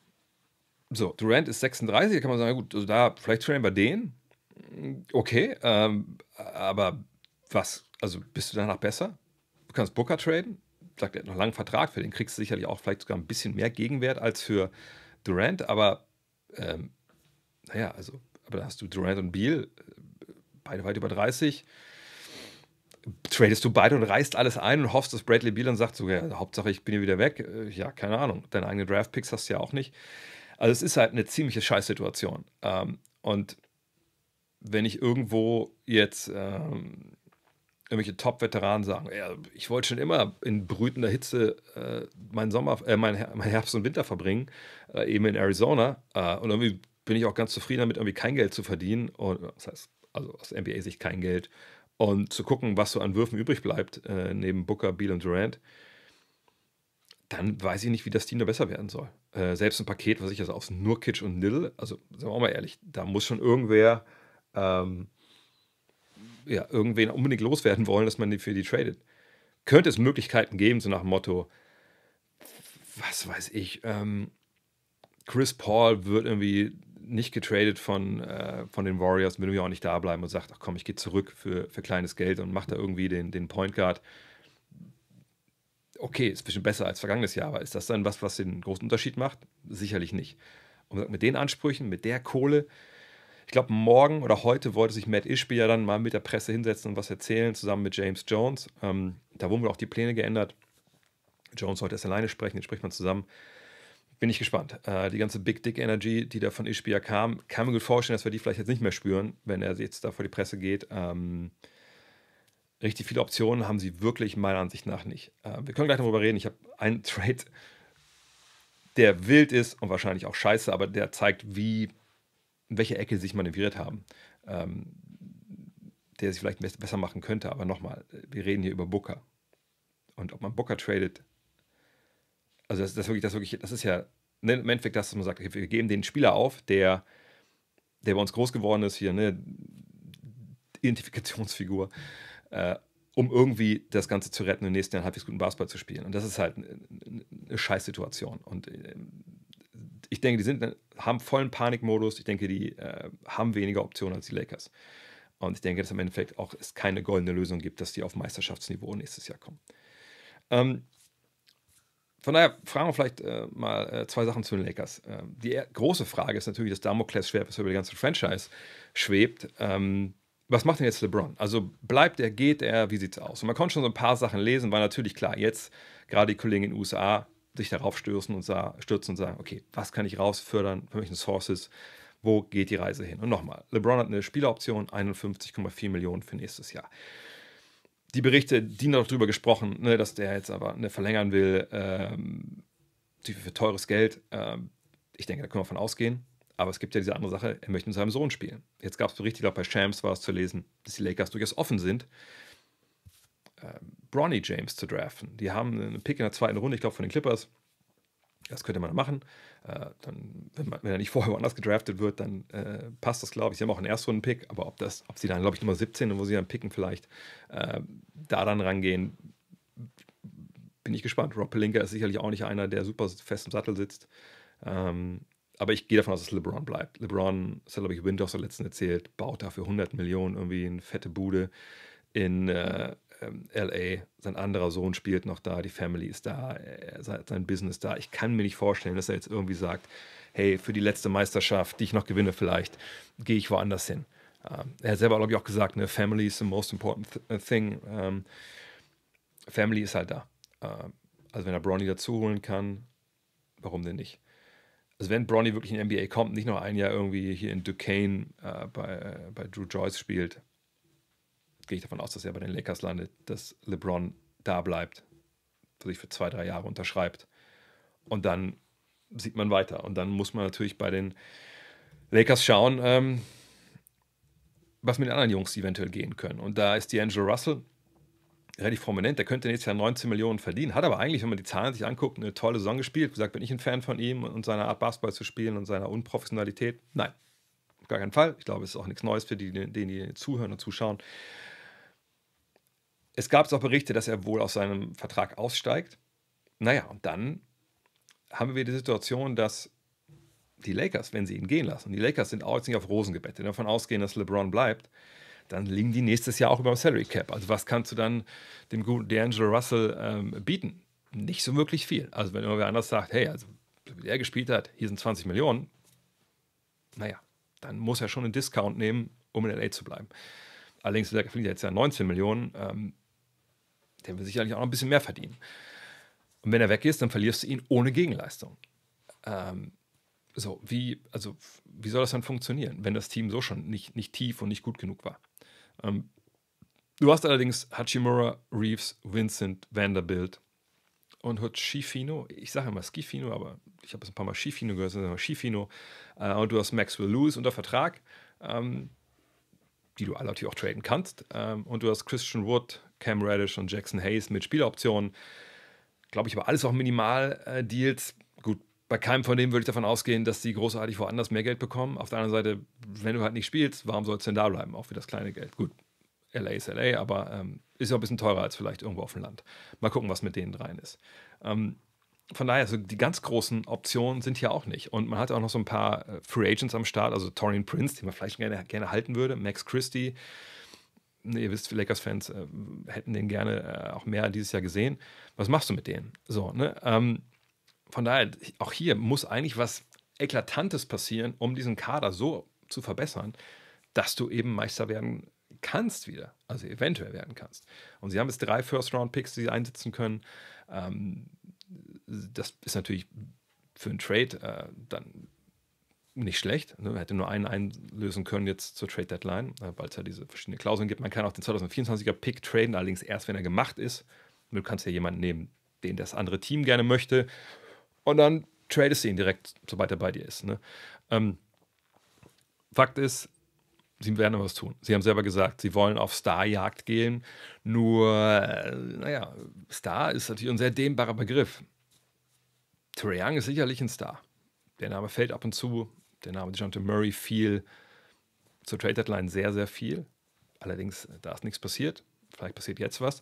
So, Durant ist 36, da kann man sagen, gut, also da vielleicht traden wir den. Okay, ähm, aber was, also bist du danach besser? Du kannst Booker traden, sagt, er hat noch einen langen Vertrag, für den kriegst du sicherlich auch vielleicht sogar ein bisschen mehr Gegenwert als für Durant, aber ähm, naja, also, aber da hast du Durant und Beal, äh, beide weit über 30. Tradest du beide und reißt alles ein und hoffst, dass Bradley Beal dann sagt, so, ja, Hauptsache ich bin hier wieder weg. Äh, ja, keine Ahnung, deine eigenen Draftpicks hast du ja auch nicht. Also es ist halt eine ziemliche Scheißsituation. Ähm, und wenn ich irgendwo jetzt ähm, irgendwelche Top-Veteranen sagen, ja, ich wollte schon immer in brütender Hitze äh, meinen Sommer, äh, mein, mein, Herbst und Winter verbringen, äh, eben in Arizona. Äh, und irgendwie bin ich auch ganz zufrieden damit, irgendwie kein Geld zu verdienen. Und, das heißt, also aus NBA-Sicht kein Geld. Und zu gucken, was so an Würfen übrig bleibt, äh, neben Booker, Beal und Durant. Dann weiß ich nicht, wie das Team da besser werden soll. Äh, selbst ein Paket, was ich also aus Nurkic und Nil, also sagen wir auch mal ehrlich, da muss schon irgendwer ähm, ja, irgendwen unbedingt loswerden wollen, dass man die für die tradet. Könnte es Möglichkeiten geben, so nach dem Motto, was weiß ich, ähm, Chris Paul wird irgendwie nicht getradet von, äh, von den Warriors, will mir auch nicht da bleiben und sagt, ach komm, ich gehe zurück für, für kleines Geld und mache da irgendwie den, den Point Guard. Okay, ist ein bisschen besser als vergangenes Jahr, aber ist das dann was, was den großen Unterschied macht? Sicherlich nicht. Und mit den Ansprüchen, mit der Kohle, ich glaube, morgen oder heute wollte sich Matt Ishby ja dann mal mit der Presse hinsetzen und was erzählen, zusammen mit James Jones. Ähm, da wurden wohl auch die Pläne geändert. Jones sollte erst alleine sprechen, jetzt spricht man zusammen. Bin ich gespannt. Äh, die ganze Big Dick Energy, die da von Ishby ja kam, kann mir gut vorstellen, dass wir die vielleicht jetzt nicht mehr spüren, wenn er jetzt da vor die Presse geht. Ähm, richtig viele Optionen haben sie wirklich meiner Ansicht nach nicht. Äh, wir können gleich darüber reden. Ich habe einen (laughs) Trade, der wild ist und wahrscheinlich auch scheiße, aber der zeigt, wie in welche Ecke sie sich manövriert haben, ähm, der sich vielleicht besser machen könnte. Aber nochmal, äh, wir reden hier über Booker. Und ob man Booker tradet, also das, das, wirklich, das, wirklich, das ist ja ne, im Endeffekt das, was man sagt, wir geben den Spieler auf, der, der bei uns groß geworden ist, hier, eine Identifikationsfigur, äh, um irgendwie das Ganze zu retten und im nächsten Jahr halbwegs guten Basketball zu spielen. Und das ist halt äh, eine Scheißsituation. Und äh, ich denke, die sind, haben vollen Panikmodus. Ich denke, die äh, haben weniger Optionen als die Lakers. Und ich denke, dass es im Endeffekt auch es keine goldene Lösung gibt, dass die auf Meisterschaftsniveau nächstes Jahr kommen. Ähm, von daher fragen wir vielleicht äh, mal äh, zwei Sachen zu den Lakers. Ähm, die große Frage ist natürlich das Damoklesschwert, was über die ganze Franchise schwebt. Ähm, was macht denn jetzt LeBron? Also bleibt er, geht er, wie sieht es aus? Und man konnte schon so ein paar Sachen lesen, war natürlich klar, jetzt gerade die Kollegen in den USA sich darauf stürzen und, stürzen und sagen, okay, was kann ich rausfördern, für welchen Sources, wo geht die Reise hin? Und nochmal, LeBron hat eine Spieleroption, 51,4 Millionen für nächstes Jahr. Die Berichte, die noch darüber gesprochen, ne, dass der jetzt aber ne, verlängern will, ähm, für teures Geld, ähm, ich denke, da können wir von ausgehen. Aber es gibt ja diese andere Sache, er möchte mit seinem Sohn spielen. Jetzt gab es Berichte, ich glaube, bei Shams war es zu lesen, dass die Lakers durchaus offen sind äh, Bronny James zu draften. Die haben einen Pick in der zweiten Runde, ich glaube, von den Clippers. Das könnte man machen. Äh, dann, wenn, man, wenn, er nicht vorher (laughs) woanders gedraftet wird, dann äh, passt das, glaube ich. Sie haben auch einen Erstrunden-Pick, aber ob, das, ob sie dann, glaube ich, Nummer 17, wo sie dann picken, vielleicht äh, da dann rangehen, bin ich gespannt. Rob Pelinka ist sicherlich auch nicht einer, der super fest im Sattel sitzt. Ähm, aber ich gehe davon aus, dass LeBron bleibt. LeBron, das hat, glaube ich, Windows am letzten erzählt, baut dafür 100 Millionen irgendwie eine fette Bude in, äh, ähm, LA, sein anderer Sohn spielt noch da, die Family ist da, äh, sein Business da. Ich kann mir nicht vorstellen, dass er jetzt irgendwie sagt, hey, für die letzte Meisterschaft, die ich noch gewinne vielleicht, gehe ich woanders hin. Ähm, er hat selber, glaube ich, auch gesagt, ne, Family is the most important äh, thing. Ähm, Family ist halt da. Ähm, also wenn er Bronny dazuholen kann, warum denn nicht? Also wenn Bronny wirklich in die NBA kommt, nicht noch ein Jahr irgendwie hier in Duquesne äh, bei, äh, bei Drew Joyce spielt, gehe ich davon aus, dass er bei den Lakers landet, dass LeBron da bleibt, für sich für zwei, drei Jahre unterschreibt. Und dann sieht man weiter. Und dann muss man natürlich bei den Lakers schauen, ähm, was mit den anderen Jungs eventuell gehen können. Und da ist D'Angelo Russell relativ prominent. Der könnte nächstes Jahr 19 Millionen verdienen, hat aber eigentlich, wenn man die Zahlen sich anguckt, eine tolle Saison gespielt. Wie gesagt, bin ich ein Fan von ihm und seiner Art, Basketball zu spielen und seiner Unprofessionalität. Nein, gar keinen Fall. Ich glaube, es ist auch nichts Neues für die, denen die zuhören und zuschauen. Es gab auch Berichte, dass er wohl aus seinem Vertrag aussteigt. Naja, und dann haben wir die Situation, dass die Lakers, wenn sie ihn gehen lassen, die Lakers sind auch jetzt nicht auf Rosen gebettet, davon ausgehen, dass LeBron bleibt, dann liegen die nächstes Jahr auch über dem Salary Cap. Also was kannst du dann dem guten D'Angelo Russell ähm, bieten? Nicht so wirklich viel. Also wenn irgendwer anders sagt, hey, also wie der gespielt hat, hier sind 20 Millionen, naja, dann muss er schon einen Discount nehmen, um in LA zu bleiben. Allerdings verdient er jetzt ja 19 Millionen. Ähm, der will sicherlich auch noch ein bisschen mehr verdienen. Und wenn er weg ist, dann verlierst du ihn ohne Gegenleistung. Ähm, so, wie, also, wie soll das dann funktionieren, wenn das Team so schon nicht, nicht tief und nicht gut genug war? Ähm, du hast allerdings Hachimura, Reeves, Vincent, Vanderbilt und Hochifino. Ich sage immer Skifino, aber ich habe es ein paar Mal Schifino gehört, sondern Schifino. Äh, und du hast Maxwell Lewis unter Vertrag, ähm, die du alle natürlich auch traden kannst. Ähm, und du hast Christian Wood, Cam Reddish und Jackson Hayes mit Spieloptionen. Glaube ich, aber alles auch Minimal-Deals. Äh, Gut, bei keinem von denen würde ich davon ausgehen, dass die großartig woanders mehr Geld bekommen. Auf der anderen Seite, wenn du halt nicht spielst, warum sollst du denn da bleiben? Auch für das kleine Geld. Gut, LA ist LA, aber ähm, ist ja ein bisschen teurer als vielleicht irgendwo auf dem Land. Mal gucken, was mit denen rein ist. Ähm, von daher, also die ganz großen Optionen sind hier auch nicht. Und man hat auch noch so ein paar äh, Free Agents am Start, also Torian Prince, den man vielleicht gerne, gerne halten würde, Max Christie, ne, ihr wisst, Lakers-Fans äh, hätten den gerne äh, auch mehr dieses Jahr gesehen. Was machst du mit denen? So, ne? Ähm, von daher, auch hier muss eigentlich was Eklatantes passieren, um diesen Kader so zu verbessern, dass du eben Meister werden kannst wieder, also eventuell werden kannst. Und sie haben jetzt drei First-Round-Picks, die sie einsetzen können. Ähm, das ist natürlich für einen Trade äh, dann nicht schlecht. Ne? Hätte nur einen einlösen können jetzt zur Trade Deadline, äh, weil es ja diese verschiedenen Klauseln gibt. Man kann auch den 2024er Pick traden, allerdings erst, wenn er gemacht ist. du kannst ja jemanden nehmen, den das andere Team gerne möchte. Und dann tradest du ihn direkt, sobald er bei dir ist. Ne? Ähm, Fakt ist, sie werden aber was tun. Sie haben selber gesagt, sie wollen auf Starjagd gehen. Nur, äh, naja, Star ist natürlich ein sehr dehnbarer Begriff. Trae Young ist sicherlich ein Star. Der Name fällt ab und zu der Name DeJounte Murray fiel zur Trade Deadline sehr, sehr viel. Allerdings, da ist nichts passiert. Vielleicht passiert jetzt was.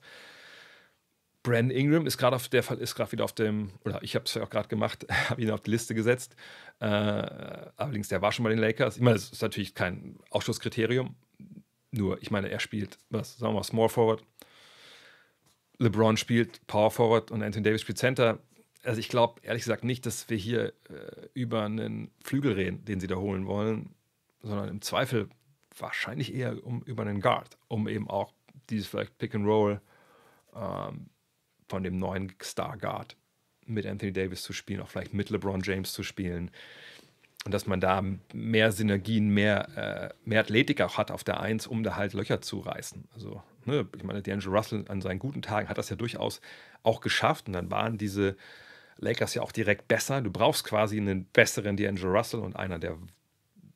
Brandon Ingram ist gerade auf der Fall ist gerade wieder auf dem oder ich habe es ja auch gerade gemacht, (laughs) habe ihn auf die Liste gesetzt. Äh, allerdings der war schon bei den Lakers. Ich meine, das ist natürlich kein Ausschusskriterium. Nur, ich meine, er spielt was, sagen wir mal, Small Forward. LeBron spielt Power Forward und Anthony Davis spielt Center also ich glaube ehrlich gesagt nicht, dass wir hier äh, über einen Flügel reden, den sie da holen wollen, sondern im Zweifel wahrscheinlich eher um, über einen Guard, um eben auch dieses vielleicht Pick and Roll ähm, von dem neuen Star Guard mit Anthony Davis zu spielen, auch vielleicht mit LeBron James zu spielen. Und dass man da mehr Synergien, mehr, äh, mehr Athletik auch hat auf der Eins, um da halt Löcher zu reißen. Also, ne, ich meine, D'Angelo Russell an seinen guten Tagen hat das ja durchaus auch geschafft. Und dann waren diese Lakers ja auch direkt besser. Du brauchst quasi einen besseren D'Angelo Russell und einer, der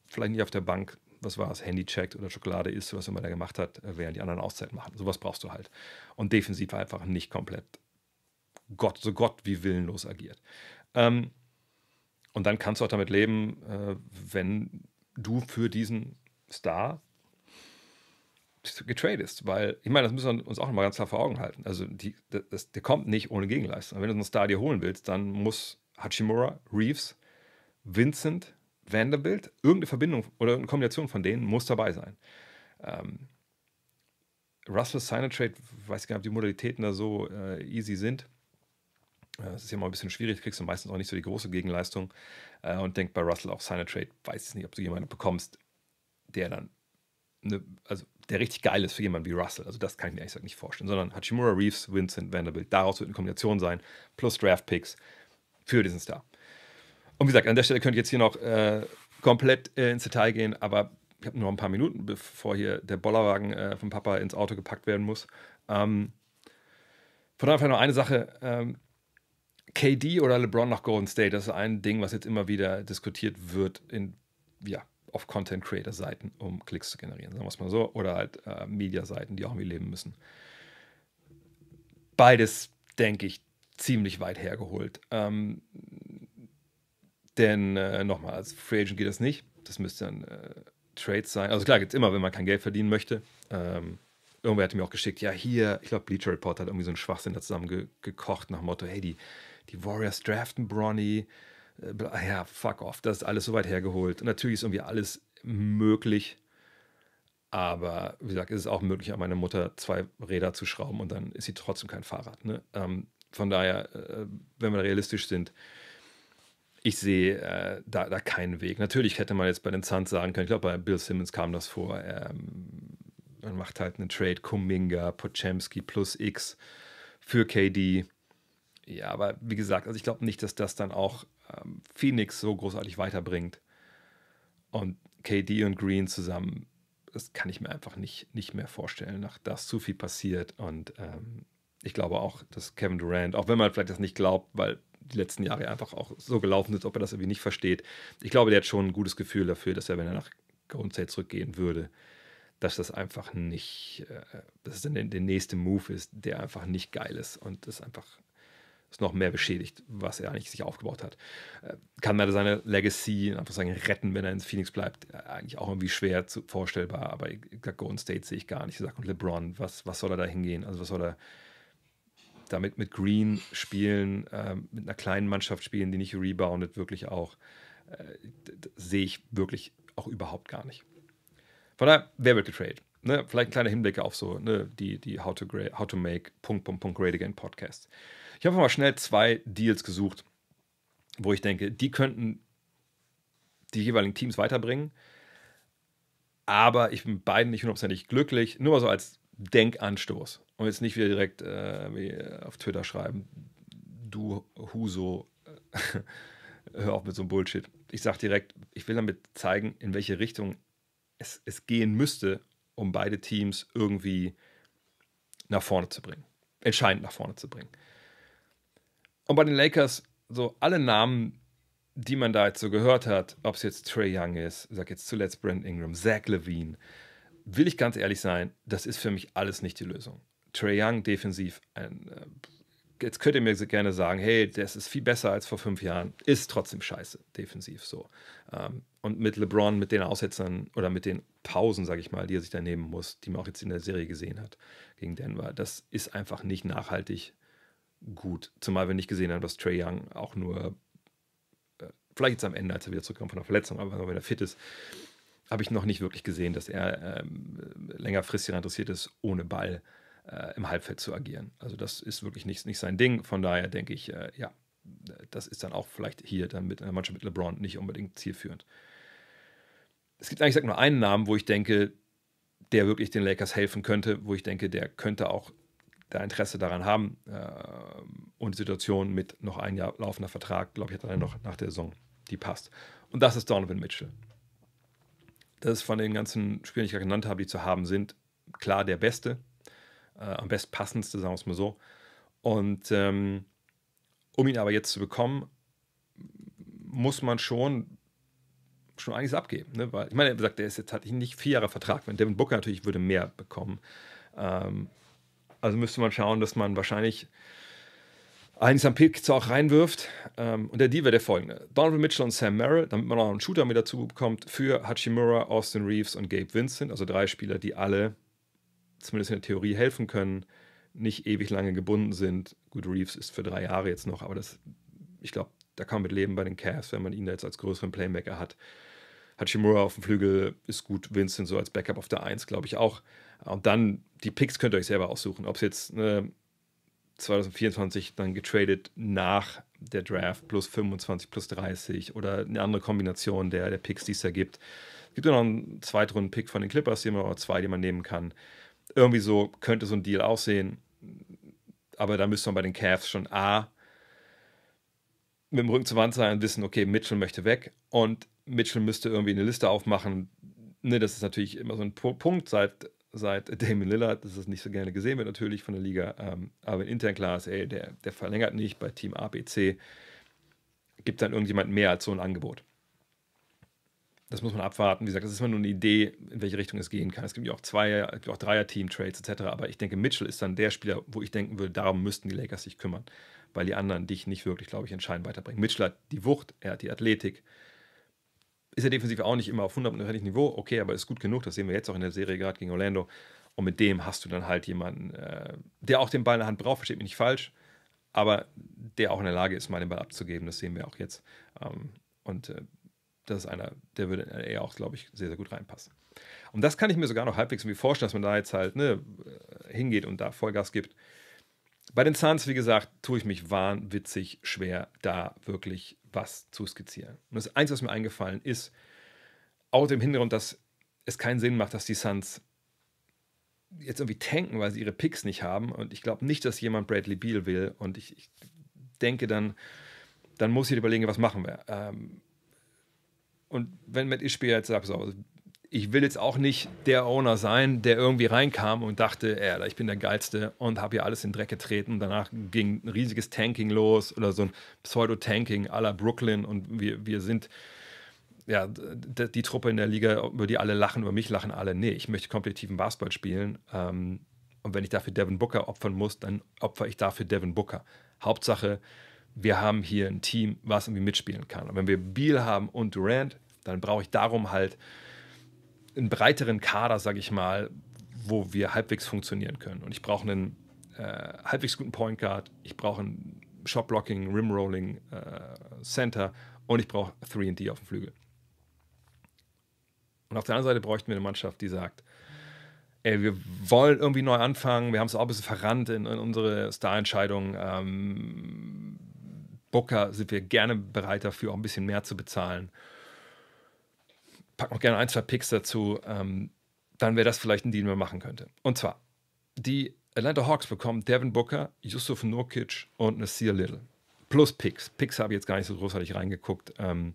vielleicht nicht auf der Bank, was war es, Handy checkt oder Schokolade isst, was immer der gemacht hat, äh, während die anderen Auszeit machen. Sowas brauchst du halt. Und defensiv einfach nicht komplett Gott, so Gott wie willenlos agiert. Ähm, und dann kannst du auch damit leben, äh, wenn du für diesen Star getradest, weil ich meine, das müssen wir uns auch noch mal ganz klar vor Augen halten. Also die, das, der kommt nicht ohne Gegenleistung. Und wenn du so einen Star dir holen willst, dann muss Hachimura, Reeves, Vincent, Vanderbilt, irgendeine Verbindung oder eine Kombination von denen muss dabei sein. Ähm, Russell Signer Trade, weiß gar nicht, ob die Modalitäten da so äh, easy sind. Äh, es ist ja mal ein bisschen schwierig, kriegst du meistens auch nicht so die große Gegenleistung. Äh, und denk bei Russell auch seine Trade, weiß ich nicht, ob du jemanden bekommst, der dann eine, also der richtig geil ist für jemanden wie Russell. Also das kann ich mir ehrlich gesagt nicht vorstellen, sondern Hachimura Reeves, Vincent Vanderbilt. Daraus wird eine Kombination sein, plus Draft-Picks für diesen Star. Und wie gesagt, an der Stelle könnt ihr jetzt hier noch äh, komplett äh, ins Detail gehen, aber ich habe nur ein paar Minuten, bevor hier der Bollerwagen äh, vom Papa ins Auto gepackt werden muss. Ähm, von daher noch eine Sache. Ähm, KD oder LeBron nach Golden State, das ist ein Ding, was jetzt immer wieder diskutiert wird in, ja, auf Content Creator Seiten, um Klicks zu generieren, sagen wir es mal so, oder halt äh, Media Seiten, die auch irgendwie leben müssen. Beides, denke ich, ziemlich weit hergeholt. Ähm, denn äh, nochmal, als Free Agent geht das nicht. Das müsste dann äh, Trades sein. Also klar, gibt es immer, wenn man kein Geld verdienen möchte. Ähm, irgendwer hatte mir auch geschickt, ja, hier, ich glaube, Bleacher Report hat irgendwie so einen Schwachsinn da zusammengekocht, nach dem Motto, hey, die, die Warriors draften Bronny, äh, ja, fuck off, das ist alles so weit hergeholt. natürlich ist irgendwie alles möglich. Aber wie gesagt, ist es auch möglich, an meine Mutter zwei Räder zu schrauben und dann ist sie trotzdem kein Fahrrad. Ne? Ähm, von daher, äh, wenn wir realistisch sind, ich sehe äh, da, da keinen Weg. Natürlich hätte man jetzt bei den Suns sagen können, ich glaube, bei Bill Simmons kam das vor. Ähm, man macht halt einen Trade Kuminga, Pochemski plus X für KD. Ja, aber wie gesagt, also ich glaube nicht, dass das dann auch ähm, Phoenix so großartig weiterbringt. Und KD und Green zusammen, das kann ich mir einfach nicht, nicht mehr vorstellen. Nach da zu viel passiert. Und ähm, ich glaube auch, dass Kevin Durant, auch wenn man vielleicht das nicht glaubt, weil die letzten Jahre einfach auch so gelaufen sind, ob er das irgendwie nicht versteht, ich glaube, der hat schon ein gutes Gefühl dafür, dass er, wenn er nach Golden State zurückgehen würde, dass das einfach nicht, äh, dass es dann der nächste Move ist, der einfach nicht geil ist und das einfach ist noch mehr beschädigt, was er eigentlich sich aufgebaut hat. Äh, kann man seine Legacy einfach sagen retten, wenn er in Phoenix bleibt? Äh, eigentlich auch irgendwie schwer zu, vorstellbar, aber ich sag, Golden State sehe ich gar nicht. Ich sag, und LeBron, was, was soll er da hingehen? Also was soll er damit mit Green spielen, äh, mit einer kleinen Mannschaft spielen, die nicht reboundet, wirklich auch, äh, sehe ich wirklich auch überhaupt gar nicht. Von daher, wer wird getradet? Ne, vielleicht ein kleiner Hinblick auf so ne, die, die How, to grade, How to Make Punkt, Punkt, Punkt Grade Again Podcast. Ich habe mal schnell zwei Deals gesucht, wo ich denke, die könnten die jeweiligen Teams weiterbringen. Aber ich bin beiden nicht hundertprozentig glücklich. Nur mal so als Denkanstoß. Und jetzt nicht wieder direkt äh, auf Twitter schreiben, du Huso, (laughs) hör auf mit so einem Bullshit. Ich sage direkt, ich will damit zeigen, in welche Richtung es, es gehen müsste, um beide Teams irgendwie nach vorne zu bringen. Entscheidend nach vorne zu bringen. Und bei den Lakers, so alle Namen, die man da jetzt so gehört hat, ob es jetzt Trey Young ist, sag jetzt zuletzt Brent Ingram, Zach Levine, will ich ganz ehrlich sein, das ist für mich alles nicht die Lösung. Trey Young defensiv, ein, äh, jetzt könnt ihr mir gerne sagen, hey, das ist viel besser als vor fünf Jahren, ist trotzdem scheiße, defensiv so. Ähm, und mit LeBron, mit den Aussetzern oder mit den Pausen, sag ich mal, die er sich da nehmen muss, die man auch jetzt in der Serie gesehen hat gegen Denver, das ist einfach nicht nachhaltig gut. Zumal wir nicht gesehen haben, dass Trey Young auch nur, äh, vielleicht jetzt am Ende, als er wieder zurückkommt von der Verletzung, aber wenn er fit ist, habe ich noch nicht wirklich gesehen, dass er ähm, längerfristig interessiert ist, ohne Ball äh, im Halbfeld zu agieren. Also das ist wirklich nicht, nicht sein Ding. Von daher denke ich, äh, ja, das ist dann auch vielleicht hier dann mit einer Mannschaft mit LeBron nicht unbedingt zielführend. Es gibt eigentlich nur einen Namen, wo ich denke, der wirklich den Lakers helfen könnte, wo ich denke, der könnte auch da Interesse daran haben. Ähm, und die Situation mit noch ein Jahr laufender Vertrag, glaube ich, hat dann noch nach der Saison, die passt. Und das ist Donovan Mitchell. Das ist von den ganzen Spielern, die ich gerade genannt habe, die zu haben sind, klar der Beste, äh, am bestpassendste, sagen wir es mal so. Und ähm, um ihn aber jetzt zu bekommen, muss man schon schon einiges abgeben. Ne? Weil, ich meine, er sagt, der ist jetzt, hat nicht vier Jahre Vertrag. Wenn Devin Booker natürlich würde mehr bekommen, ähm, also müsste man schauen, dass man wahrscheinlich einen Sam Pizza auch reinwirft. Ähm, und der Deal wäre der folgende: Donovan Mitchell und Sam Merrill, damit man auch einen Shooter mit dazu bekommt, für Hachimura, Austin Reeves und Gabe Vincent. Also drei Spieler, die alle zumindest in der Theorie helfen können, nicht ewig lange gebunden sind. Gut, Reeves ist für drei Jahre jetzt noch, aber das, ich glaube, da kann man mit leben bei den Cavs, wenn man ihn da jetzt als größeren Playmaker hat. Hachimura auf dem Flügel ist gut, Vincent so als Backup auf der Eins, glaube ich auch. Und dann, die Picks könnt ihr euch selber aussuchen, ob es jetzt äh, ne, 2024 dann getradet nach der Draft plus 25 plus 30 oder eine andere Kombination der, der Picks, die es da gibt. Es gibt ja noch einen Zweitrunden-Pick von den Clippers, die man, oder zwei, die man nehmen kann. Irgendwie so könnte so ein Deal aussehen. Aber da müsste man bei den Cavs schon A mit dem Rücken zur Wand sein und wissen, okay, Mitchell möchte weg und Mitchell müsste irgendwie eine Liste aufmachen. Ne, das ist natürlich immer so ein Punkt seit seit (laughs) Damien Lillard, das ist nicht so gerne gesehen wird natürlich von der Liga, ähm, aber intern klar ist, ey, der, der verlängert nicht bei Team ABC, gibt dann irgendjemand mehr als so ein Angebot. Das muss man abwarten. Wie gesagt, das ist immer nur eine Idee, in welche Richtung es gehen kann. Es gibt ja auch Zweier, es gibt auch Dreier-Team-Trades etc. Aber ich denke, Mitchell ist dann der Spieler, wo ich denken würde, darum müssten die Lakers sich kümmern, weil die anderen dich nicht wirklich, glaube ich, entscheidend weiterbringen. Mitchell hat die Wucht, er hat die Athletik, ist er defensiv auch nicht immer auf 100% Niveau, okay, aber ist gut genug, das sehen wir jetzt auch in der Serie gerade gegen Orlando. Und mit dem hast du dann halt jemanden, äh, der auch den Ball in der Hand braucht, versteht mich nicht falsch, aber der auch in der Lage ist, mal den Ball abzugeben, das sehen wir auch jetzt. Ähm, und äh, das ist einer, der würde eher auch, glaube ich, sehr, sehr gut reinpassen. Und das kann ich mir sogar noch halbwegs irgendwie vorstellen, dass man da jetzt halt ne, äh, hingeht und da Vollgas gibt. Bei den Suns, wie gesagt, tue ich mich wahnwitzig schwer, da wirklich was zu skizzieren. Und das Einzige, was mir eingefallen ist, auch dem Hintergrund, dass es keinen Sinn macht, dass die Suns jetzt irgendwie tanken, weil sie ihre Picks nicht haben. Und ich glaube nicht, dass jemand Bradley Beal will. Und ich, ich denke dann, dann muss ich überlegen, was machen wir. Ähm, und wenn Matt Ishbia jetzt sagt, so, ich will jetzt auch nicht der Owner sein, der irgendwie reinkam und dachte, ey, ich bin der Geilste und habe hier alles in Dreck getreten. Und danach ging ein riesiges Tanking los oder so ein Pseudo-Tanking aller Brooklyn und wir, wir sind ja, die Truppe in der Liga, über die alle lachen, über mich lachen alle. Nee, ich möchte kompetitiven Basketball spielen. Ähm, und wenn ich dafür Devin Booker opfern muss, dann opfer ich dafür Devin Booker. Hauptsache, wir haben hier ein Team, was irgendwie mitspielen kann. Und wenn wir Beal haben und Durant, dann brauche ich darum halt einen breiteren Kader, sage ich mal, wo wir halbwegs funktionieren können. Und ich brauche einen äh, halbwegs guten Point Guard, ich brauche einen Shot-Blocking, Rim-Rolling äh, Center und ich brauche 3D auf dem Flügel. Und auf der anderen Seite bräuchten wir eine Mannschaft, die sagt, ey, wir wollen irgendwie neu anfangen, wir haben es auch ein bisschen verrannt in, in unsere Star-Entscheidung. Ähm, Booker sind wir gerne bereit dafür, auch ein bisschen mehr zu bezahlen pack noch gerne ein, zwei Picks dazu, ähm, dann wäre das vielleicht ein Deal, den man machen könnte. Und zwar, die Atlanta Hawks bekommen Devin Booker, Yusuf Nurkic und Nasir Little. Plus Picks. Picks habe ich jetzt gar nicht so großartig reingeguckt, ähm,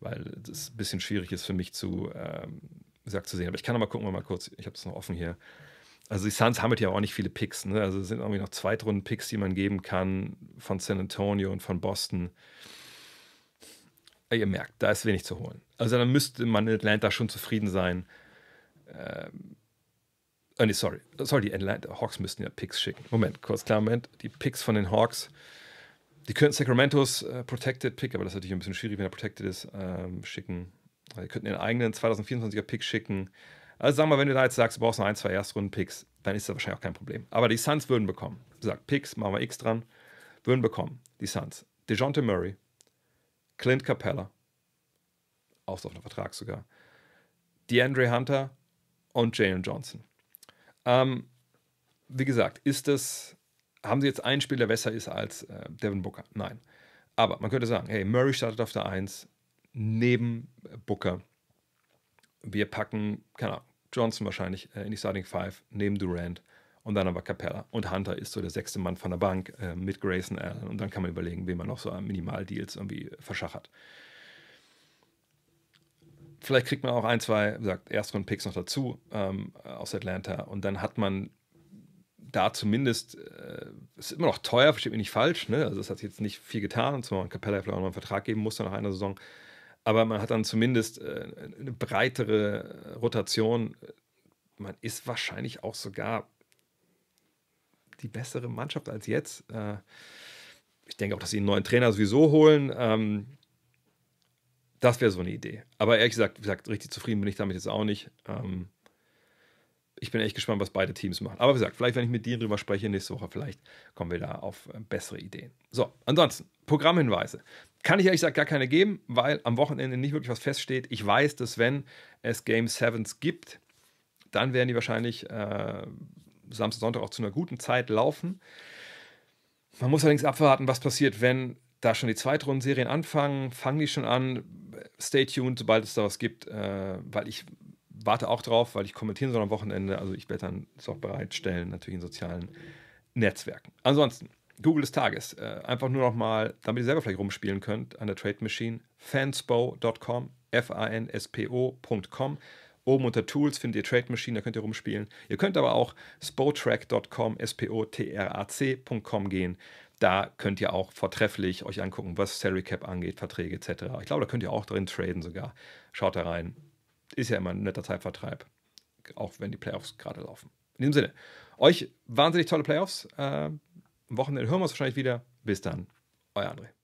weil das ein bisschen schwierig ist für mich zu, ähm, gesagt, zu sehen. Aber ich kann noch mal gucken, mal kurz, ich habe es noch offen hier. Also die Suns haben halt ja auch nicht viele Picks. Ne? Also es sind irgendwie noch zwei Runden picks die man geben kann von San Antonio und von Boston. Äh, ihr merkt, da ist wenig zu holen. Also dann müsste man in Atlanta schon zufrieden sein. Ähm, oh nee, sorry. Sorry, die Atlanta Hawks müssten ja Picks schicken. Moment, kurz, klar, Moment. Die Picks von den Hawks. Die könnten Sacramentos äh, Protected Pick, aber das ist natürlich ein bisschen schwierig, wenn er Protected ist, ähm, schicken. Also die könnten ihren eigenen 2024er Pick schicken. Also sag mal, wenn du da jetzt sagst, du brauchst noch ein, zwei Erstrunden-Picks, dann ist das wahrscheinlich auch kein Problem. Aber die Suns würden bekommen. Sagt Picks, machen wir X dran, würden bekommen. Die Suns. DeJounte Murray, Clint Capella, auch so auf einen Vertrag sogar. DeAndre Hunter und Jalen Johnson. Ähm, wie gesagt, ist das, haben sie jetzt einen Spieler, der besser ist als äh, Devin Booker? Nein. Aber man könnte sagen, hey, Murray startet auf der 1 neben äh, Booker. Wir packen, keine Ahnung, Johnson wahrscheinlich äh, in die Starting 5 neben Durant. Und dann aber Capella. Und Hunter ist so der sechste Mann von der Bank äh, mit Grayson Allen. Und dann kann man überlegen, wen man noch so an Minimaldeals irgendwie verschachert. Vielleicht kriegt man auch ein, zwei, wie gesagt, Erstrunden-Picks noch dazu ähm, aus Atlanta. Und dann hat man da zumindest, äh, ist immer noch teuer, versteht mich nicht falsch. Ne? Also, es hat jetzt nicht viel getan. zumal Capella vielleicht auch noch einen Vertrag geben musste nach einer Saison aber man hat dann zumindest äh, eine breitere Rotation. Man ist wahrscheinlich auch sogar die bessere Mannschaft als jetzt. Äh, ich denke auch, dass sie einen neuen Trainer sowieso holen. Ähm, das wäre so eine Idee. Aber ehrlich gesagt, wie gesagt, richtig zufrieden bin ich damit jetzt auch nicht. Ähm, ich bin echt gespannt, was beide Teams machen. Aber wie gesagt, vielleicht, wenn ich mit dir drüber spreche nächste Woche, vielleicht kommen wir da auf äh, bessere Ideen. So, ansonsten, Programmhinweise. Kann ich ehrlich gesagt gar keine geben, weil am Wochenende nicht wirklich was feststeht. Ich weiß, dass wenn es Game Sevens gibt, dann werden die wahrscheinlich äh, Samstag, Sonntag auch zu einer guten Zeit laufen. Man muss allerdings abwarten, was passiert, wenn da schon die Zweitrundenserien anfangen. Fangen die schon an? Stay tuned, sobald es da was gibt, äh, weil ich warte auch drauf, weil ich kommentieren soll am Wochenende. Also ich werde dann es auch bereitstellen, natürlich in sozialen Netzwerken. Ansonsten, Google des Tages. Äh, einfach nur noch mal, damit ihr selber vielleicht rumspielen könnt, an der Trade Machine, fanspo.com, F-A-N-S-P-O.com. Oben unter Tools findet ihr Trade Machine, da könnt ihr rumspielen. Ihr könnt aber auch spotrack.com, S-P-O-T-R-A-C.com gehen. Da könnt ihr auch vortrefflich euch angucken, was Salary Cap angeht, Verträge etc. Ich glaube, da könnt ihr auch drin traden sogar. Schaut da rein. Ist ja immer ein netter Zeitvertreib, auch wenn die Playoffs gerade laufen. In diesem Sinne, euch wahnsinnig tolle Playoffs. Äh, am Wochenende hören wir uns wahrscheinlich wieder. Bis dann, euer André.